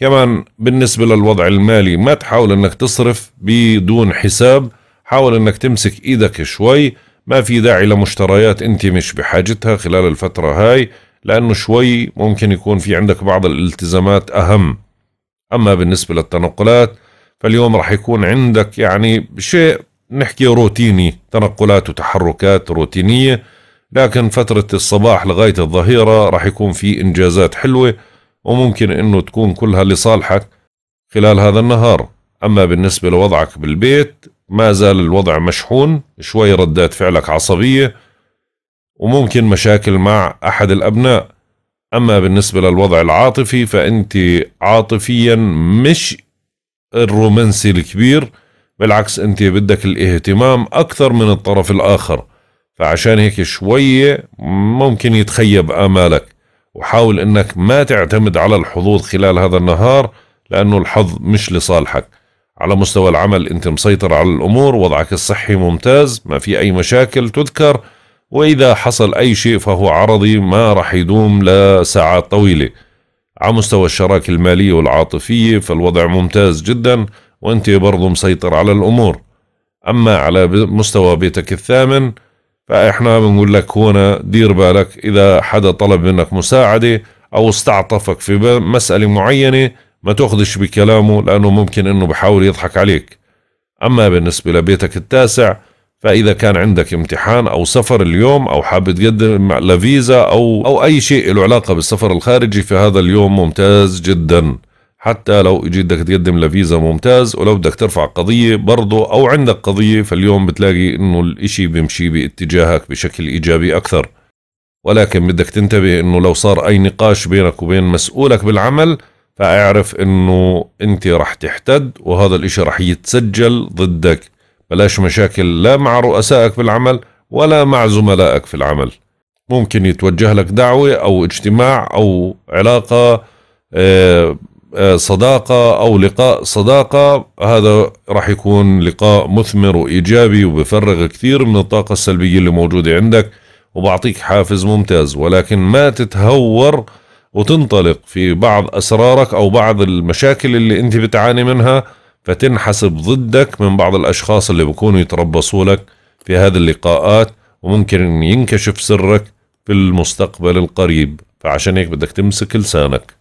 كمان بالنسبة للوضع المالي ما تحاول انك تصرف بدون حساب حاول انك تمسك ايدك شوي ما في داعي لمشتريات انت مش بحاجتها خلال الفترة هاي لأنه شوي ممكن يكون في عندك بعض الالتزامات أهم أما بالنسبة للتنقلات فاليوم راح يكون عندك يعني شيء نحكي روتيني تنقلات وتحركات روتينية لكن فترة الصباح لغاية الظهيرة راح يكون في إنجازات حلوة وممكن إنه تكون كلها لصالحك خلال هذا النهار أما بالنسبة لوضعك بالبيت ما زال الوضع مشحون شوي ردات فعلك عصبية وممكن مشاكل مع أحد الأبناء أما بالنسبة للوضع العاطفي فأنت عاطفيا مش الرومانسي الكبير بالعكس أنت بدك الاهتمام أكثر من الطرف الآخر فعشان هيك شوية ممكن يتخيب آمالك وحاول أنك ما تعتمد على الحظوظ خلال هذا النهار لأنه الحظ مش لصالحك على مستوى العمل أنت مسيطر على الأمور وضعك الصحي ممتاز ما في أي مشاكل تذكر وإذا حصل أي شيء فهو عرضي ما راح يدوم لساعات طويلة على مستوى الشراكة المالية والعاطفية فالوضع ممتاز جدا وأنت برضو مسيطر على الأمور أما على مستوى بيتك الثامن فإحنا بنقول لك هنا دير بالك إذا حدا طلب منك مساعدة أو استعطفك في مسألة معينة ما تاخذش بكلامه لأنه ممكن أنه بحاول يضحك عليك أما بالنسبة لبيتك التاسع فاذا كان عندك امتحان او سفر اليوم او حاب تقدم لفيزا او او اي شيء له علاقه بالسفر الخارجي فهذا اليوم ممتاز جدا حتى لو اجيت بدك تقدم لفيزا ممتاز ولو بدك ترفع قضية برضه أو عندك قضية فاليوم بتلاقي إنه الإشي بيمشي باتجاهك بشكل إيجابي أكثر ولكن بدك تنتبه إنه لو صار أي نقاش بينك وبين مسؤولك بالعمل فاعرف إنه أنت رح تحتد وهذا الإشي رح يتسجل ضدك بلاش مشاكل لا مع رؤسائك في العمل ولا مع زملائك في العمل ممكن يتوجه لك دعوة أو اجتماع أو علاقة آه، آه، صداقة أو لقاء صداقة هذا راح يكون لقاء مثمر وإيجابي وبفرغ كثير من الطاقة السلبية اللي موجودة عندك وبعطيك حافز ممتاز ولكن ما تتهور وتنطلق في بعض أسرارك أو بعض المشاكل اللي أنت بتعاني منها فتنحسب ضدك من بعض الأشخاص اللي بيكونوا يتربصوا لك في هذه اللقاءات وممكن ينكشف سرك في المستقبل القريب فعشان هيك بدك تمسك لسانك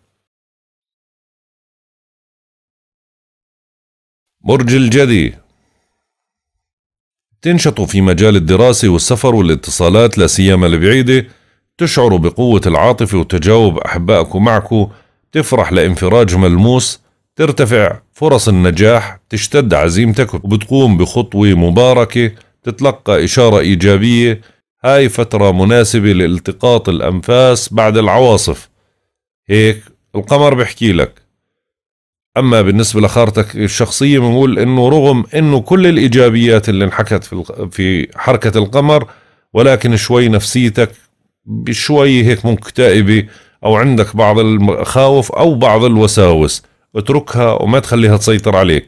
برج الجدي تنشط في مجال الدراسة والسفر والاتصالات لا سيما البعيدة تشعر بقوة العاطفة وتجاوب أحبائك معك تفرح لانفراج ملموس ترتفع فرص النجاح تشتد عزيمتك وبتقوم بخطوة مباركة تتلقى إشارة إيجابية هاي فترة مناسبة لالتقاط الأنفاس بعد العواصف هيك القمر بحكي لك أما بالنسبة لخارتك الشخصية بنقول إنه رغم إنه كل الإيجابيات اللي انحكت في في حركة القمر ولكن شوي نفسيتك بشوي هيك مكتئبة أو عندك بعض المخاوف أو بعض الوساوس اتركها وما تخليها تسيطر عليك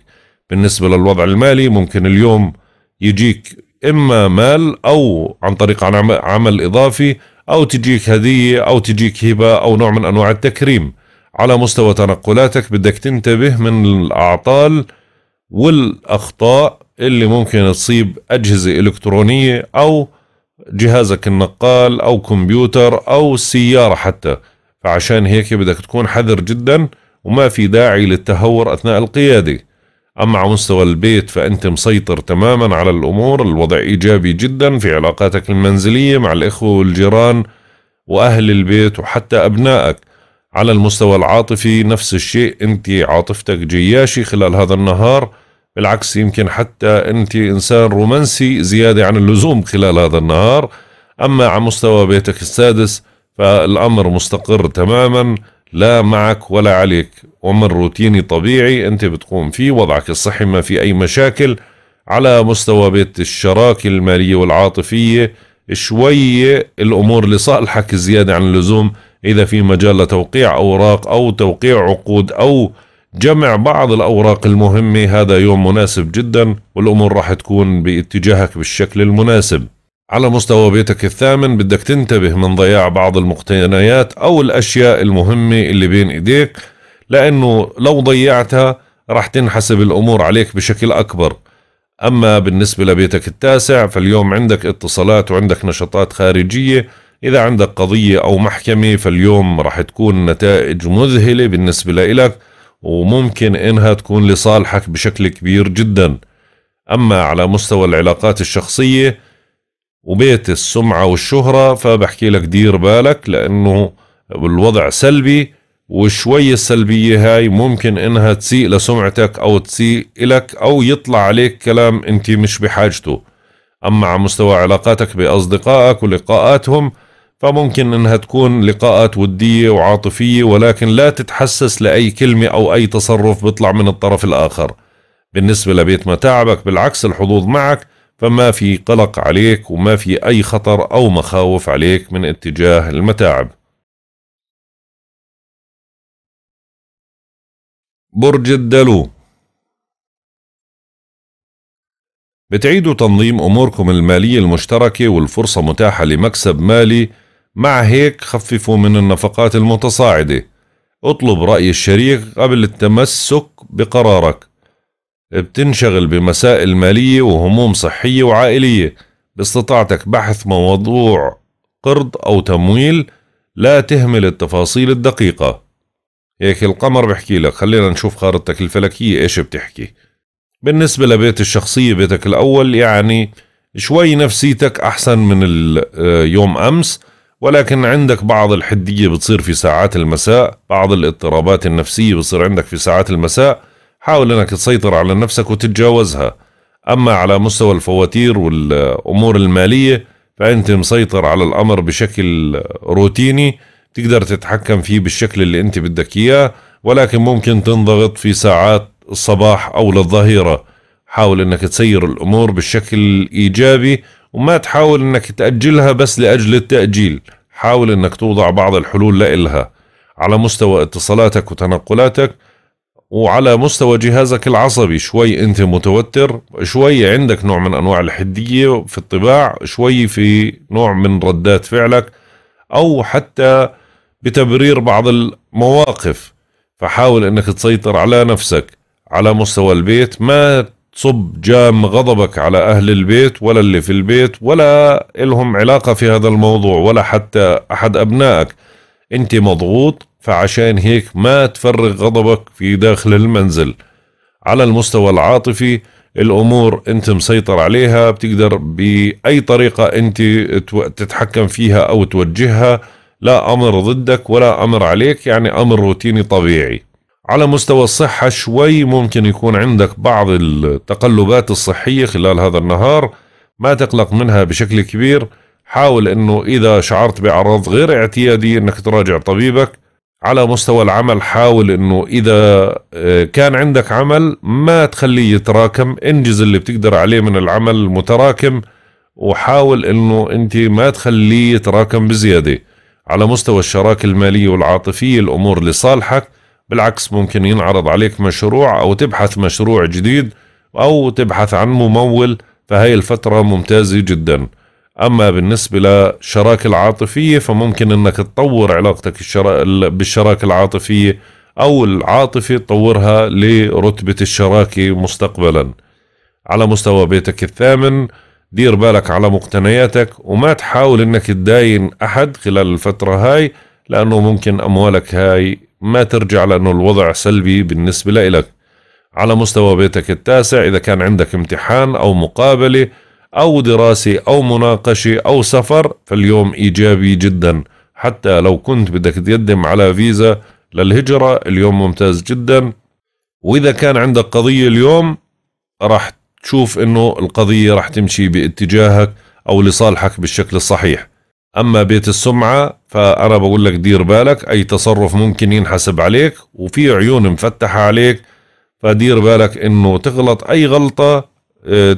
بالنسبة للوضع المالي ممكن اليوم يجيك إما مال أو عن طريق عمل إضافي أو تجيك هدية أو تجيك هبة أو نوع من أنواع التكريم على مستوى تنقلاتك بدك تنتبه من الأعطال والأخطاء اللي ممكن تصيب أجهزة إلكترونية أو جهازك النقال أو كمبيوتر أو سيارة حتى فعشان هيك بدك تكون حذر جداً وما في داعي للتهور أثناء القيادة أما على مستوى البيت فأنت مسيطر تماما على الأمور الوضع إيجابي جدا في علاقاتك المنزلية مع الإخوة والجيران وأهل البيت وحتى أبنائك على المستوى العاطفي نفس الشيء أنت عاطفتك جياشي خلال هذا النهار بالعكس يمكن حتى أنت إنسان رومانسي زيادة عن اللزوم خلال هذا النهار أما على مستوى بيتك السادس فالأمر مستقر تماماً لا معك ولا عليك ومن روتيني طبيعي أنت بتقوم فيه وضعك الصحي ما في أي مشاكل على مستوى بيت الشراكة المالية والعاطفية شوية الأمور لصالحك زيادة عن اللزوم إذا في مجال لتوقيع أوراق أو توقيع عقود أو جمع بعض الأوراق المهمة هذا يوم مناسب جدا والأمور راح تكون باتجاهك بالشكل المناسب على مستوى بيتك الثامن بدك تنتبه من ضياع بعض المقتنيات أو الأشياء المهمة اللي بين إيديك لأنه لو ضيعتها راح تنحسب الأمور عليك بشكل أكبر أما بالنسبة لبيتك التاسع فاليوم عندك اتصالات وعندك نشاطات خارجية إذا عندك قضية أو محكمة فاليوم راح تكون نتائج مذهلة بالنسبة لإلك وممكن إنها تكون لصالحك بشكل كبير جدا أما على مستوى العلاقات الشخصية وبيت السمعة والشهرة فبحكي لك دير بالك لأنه بالوضع سلبي وشوي السلبية هاي ممكن إنها تسيء لسمعتك أو تسيء إلك أو يطلع عليك كلام أنت مش بحاجته أما على مستوى علاقاتك بأصدقائك ولقاءاتهم فممكن إنها تكون لقاءات ودية وعاطفية ولكن لا تتحسس لأي كلمة أو أي تصرف بيطلع من الطرف الآخر بالنسبة لبيت متاعبك بالعكس الحظوظ معك فما في قلق عليك وما في أي خطر أو مخاوف عليك من اتجاه المتاعب برج الدلو بتعيدوا تنظيم أموركم المالية المشتركة والفرصة متاحة لمكسب مالي مع هيك خففوا من النفقات المتصاعدة اطلب رأي الشريك قبل التمسك بقرارك بتنشغل بمسائل مالية وهموم صحية وعائلية باستطاعتك بحث موضوع قرض أو تمويل لا تهمل التفاصيل الدقيقة هيك القمر بحكي لك خلينا نشوف خارطتك الفلكية إيش بتحكي بالنسبة لبيت الشخصية بيتك الأول يعني شوي نفسيتك أحسن من آه، يوم أمس ولكن عندك بعض الحدية بتصير في ساعات المساء بعض الاضطرابات النفسية بتصير عندك في ساعات المساء حاول انك تسيطر على نفسك وتتجاوزها اما على مستوى الفواتير والامور الماليه فانت مسيطر على الامر بشكل روتيني تقدر تتحكم فيه بالشكل اللي انت بدك اياه ولكن ممكن تنضغط في ساعات الصباح او للظهيره حاول انك تسير الامور بالشكل الايجابي وما تحاول انك تاجلها بس لاجل التاجيل حاول انك توضع بعض الحلول لإلها على مستوى اتصالاتك وتنقلاتك وعلى مستوى جهازك العصبي شوي انت متوتر شوي عندك نوع من انواع الحدية في الطباع شوي في نوع من ردات فعلك او حتى بتبرير بعض المواقف فحاول انك تسيطر على نفسك على مستوى البيت ما تصب جام غضبك على اهل البيت ولا اللي في البيت ولا لهم علاقة في هذا الموضوع ولا حتى احد ابنائك انت مضغوط فعشان هيك ما تفرغ غضبك في داخل المنزل على المستوى العاطفي الأمور أنت مسيطر عليها بتقدر بأي طريقة أنت تتحكم فيها أو توجهها لا أمر ضدك ولا أمر عليك يعني أمر روتيني طبيعي على مستوى الصحة شوي ممكن يكون عندك بعض التقلبات الصحية خلال هذا النهار ما تقلق منها بشكل كبير حاول أنه إذا شعرت بأعراض غير اعتيادية أنك تراجع طبيبك على مستوى العمل حاول انه اذا آه، كان عندك عمل ما تخليه يتراكم انجز اللي بتقدر عليه من العمل المتراكم وحاول انه انت ما تخليه يتراكم بزياده على مستوى الشراكه الماليه والعاطفيه الامور لصالحك بالعكس ممكن ينعرض عليك مشروع او تبحث مشروع جديد او تبحث عن ممول فهي الفتره ممتازه جدا أما بالنسبة للشراكة العاطفية فممكن أنك تطور علاقتك الشرا... بالشراكة العاطفية أو العاطفة تطورها لرتبة الشراكة مستقبلا على مستوى بيتك الثامن دير بالك على مقتنياتك وما تحاول أنك تداين أحد خلال الفترة هاي لأنه ممكن أموالك هاي ما ترجع لأنه الوضع سلبي بالنسبة لك على مستوى بيتك التاسع إذا كان عندك امتحان أو مقابلة أو دراسة أو مناقشة أو سفر فاليوم إيجابي جدا حتى لو كنت بدك تقدم على فيزا للهجرة اليوم ممتاز جدا وإذا كان عندك قضية اليوم راح تشوف إنه القضية راح تمشي باتجاهك أو لصالحك بالشكل الصحيح أما بيت السمعة فأنا بقول لك دير بالك أي تصرف ممكن ينحسب عليك وفي عيون مفتحة عليك فدير بالك إنه تغلط أي غلطة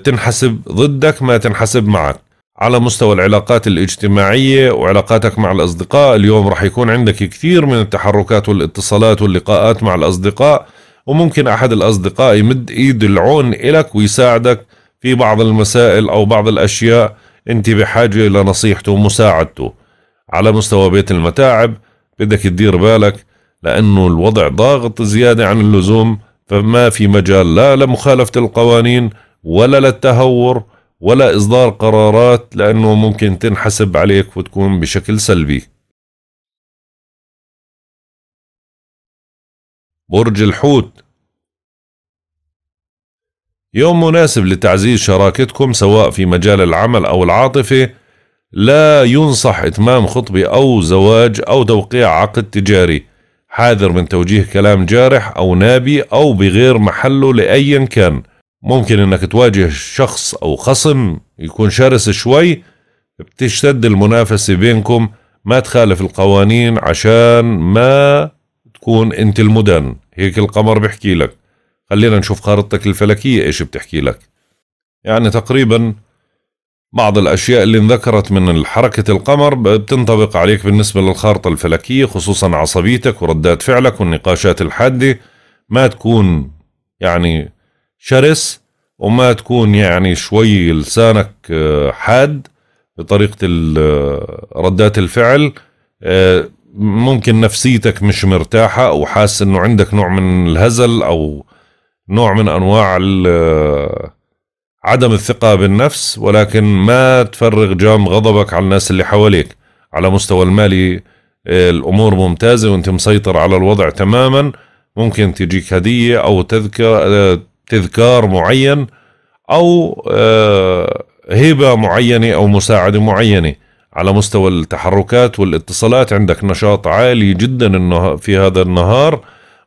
تنحسب ضدك ما تنحسب معك على مستوى العلاقات الاجتماعية وعلاقاتك مع الأصدقاء اليوم رح يكون عندك كثير من التحركات والاتصالات واللقاءات مع الأصدقاء وممكن أحد الأصدقاء يمد إيد العون إلك ويساعدك في بعض المسائل أو بعض الأشياء أنت بحاجة لنصيحته ومساعدته على مستوى بيت المتاعب بدك تدير بالك لأنه الوضع ضاغط زيادة عن اللزوم فما في مجال لا لمخالفة القوانين ولا للتهور ولا إصدار قرارات لأنه ممكن تنحسب عليك وتكون بشكل سلبي برج الحوت يوم مناسب لتعزيز شراكتكم سواء في مجال العمل أو العاطفة لا ينصح إتمام خطبة أو زواج أو توقيع عقد تجاري حاذر من توجيه كلام جارح أو نابي أو بغير محله لأي كان ممكن انك تواجه شخص او خصم يكون شرس شوي بتشتد المنافسة بينكم ما تخالف القوانين عشان ما تكون انت المدن هيك القمر بحكي لك خلينا نشوف خارطتك الفلكية ايش بتحكي لك يعني تقريبا بعض الأشياء اللي انذكرت من حركة القمر بتنطبق عليك بالنسبة للخارطة الفلكية خصوصا عصبيتك وردات فعلك والنقاشات الحادة ما تكون يعني شرس وما تكون يعني شوي لسانك آه، حاد بطريقة آه، ردات الفعل آه، ممكن نفسيتك مش مرتاحة أو حاس أنه عندك نوع من الهزل أو نوع من أنواع عدم الثقة بالنفس ولكن ما تفرغ جام غضبك على الناس اللي حواليك على مستوى المالي الأمور ممتازة وأنت مسيطر على الوضع تماما ممكن تجيك هدية أو تذكرة تذكار معين او آه، هبه معينه او مساعده معينه على مستوى التحركات والاتصالات عندك نشاط عالي جدا في هذا النهار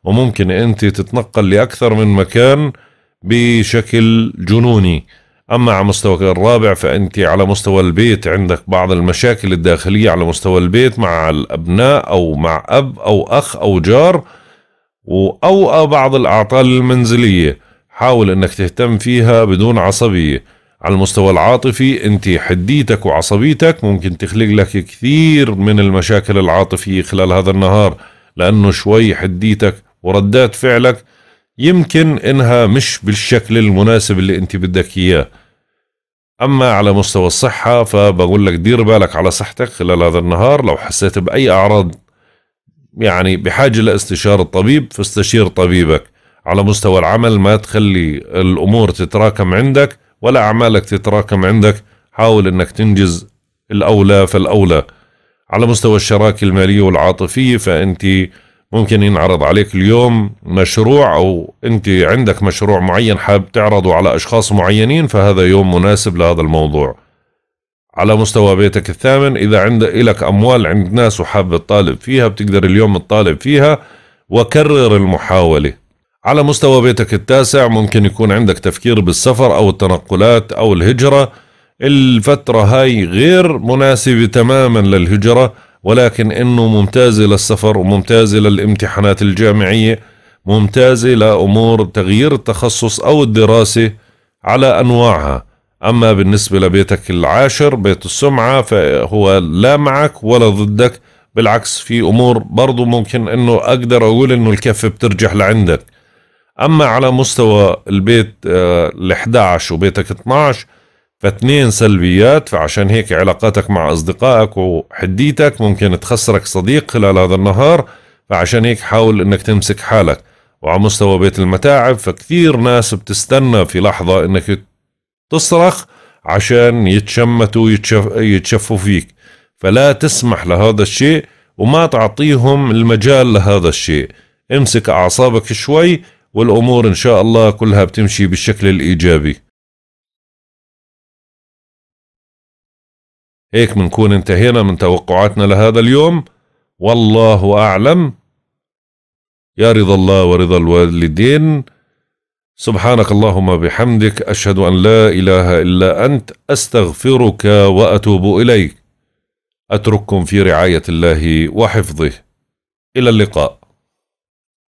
وممكن انت تتنقل لاكثر من مكان بشكل جنوني اما على مستوى الرابع فانت على مستوى البيت عندك بعض المشاكل الداخليه على مستوى البيت مع الابناء او مع اب او اخ او جار او بعض الاعطال المنزليه حاول انك تهتم فيها بدون عصبية على المستوى العاطفي انت حديتك وعصبيتك ممكن تخلق لك كثير من المشاكل العاطفية خلال هذا النهار لانه شوي حديتك وردات فعلك يمكن انها مش بالشكل المناسب اللي انت بدك اياه اما على مستوى الصحة فبقول لك دير بالك على صحتك خلال هذا النهار لو حسيت باي اعراض يعني بحاجة لاستشارة طبيب فاستشير طبيبك على مستوى العمل ما تخلي الامور تتراكم عندك ولا اعمالك تتراكم عندك حاول انك تنجز الاولى فالاولى على مستوى الشراكه الماليه والعاطفيه فانت ممكن ينعرض عليك اليوم مشروع او انت عندك مشروع معين حاب تعرضه على اشخاص معينين فهذا يوم مناسب لهذا الموضوع على مستوى بيتك الثامن اذا عندك لك اموال عند ناس وحاب تطالب فيها بتقدر اليوم تطالب فيها وكرر المحاوله على مستوى بيتك التاسع ممكن يكون عندك تفكير بالسفر أو التنقلات أو الهجرة الفترة هاي غير مناسبة تماما للهجرة ولكن إنه ممتازة للسفر وممتازة للامتحانات الجامعية ممتازة لأمور تغيير التخصص أو الدراسة على أنواعها أما بالنسبة لبيتك العاشر بيت السمعة فهو لا معك ولا ضدك بالعكس في أمور برضو ممكن أنه أقدر أقول أنه الكفة بترجح لعندك اما على مستوى البيت آه، ال 11 وبيتك 12 فاثنين سلبيات فعشان هيك علاقاتك مع اصدقائك وحديتك ممكن تخسرك صديق خلال هذا النهار فعشان هيك حاول انك تمسك حالك وعلى مستوى بيت المتاعب فكثير ناس بتستنى في لحظة انك تصرخ عشان يتشمتوا يتشفوا فيك فلا تسمح لهذا الشيء وما تعطيهم المجال لهذا الشيء امسك اعصابك شوي والأمور إن شاء الله كلها بتمشي بالشكل الإيجابي هيك بنكون انتهينا من توقعاتنا لهذا اليوم والله أعلم يا رضا الله ورضا الوالدين سبحانك اللهم بحمدك أشهد أن لا إله إلا أنت أستغفرك وأتوب إليك أترككم في رعاية الله وحفظه إلى اللقاء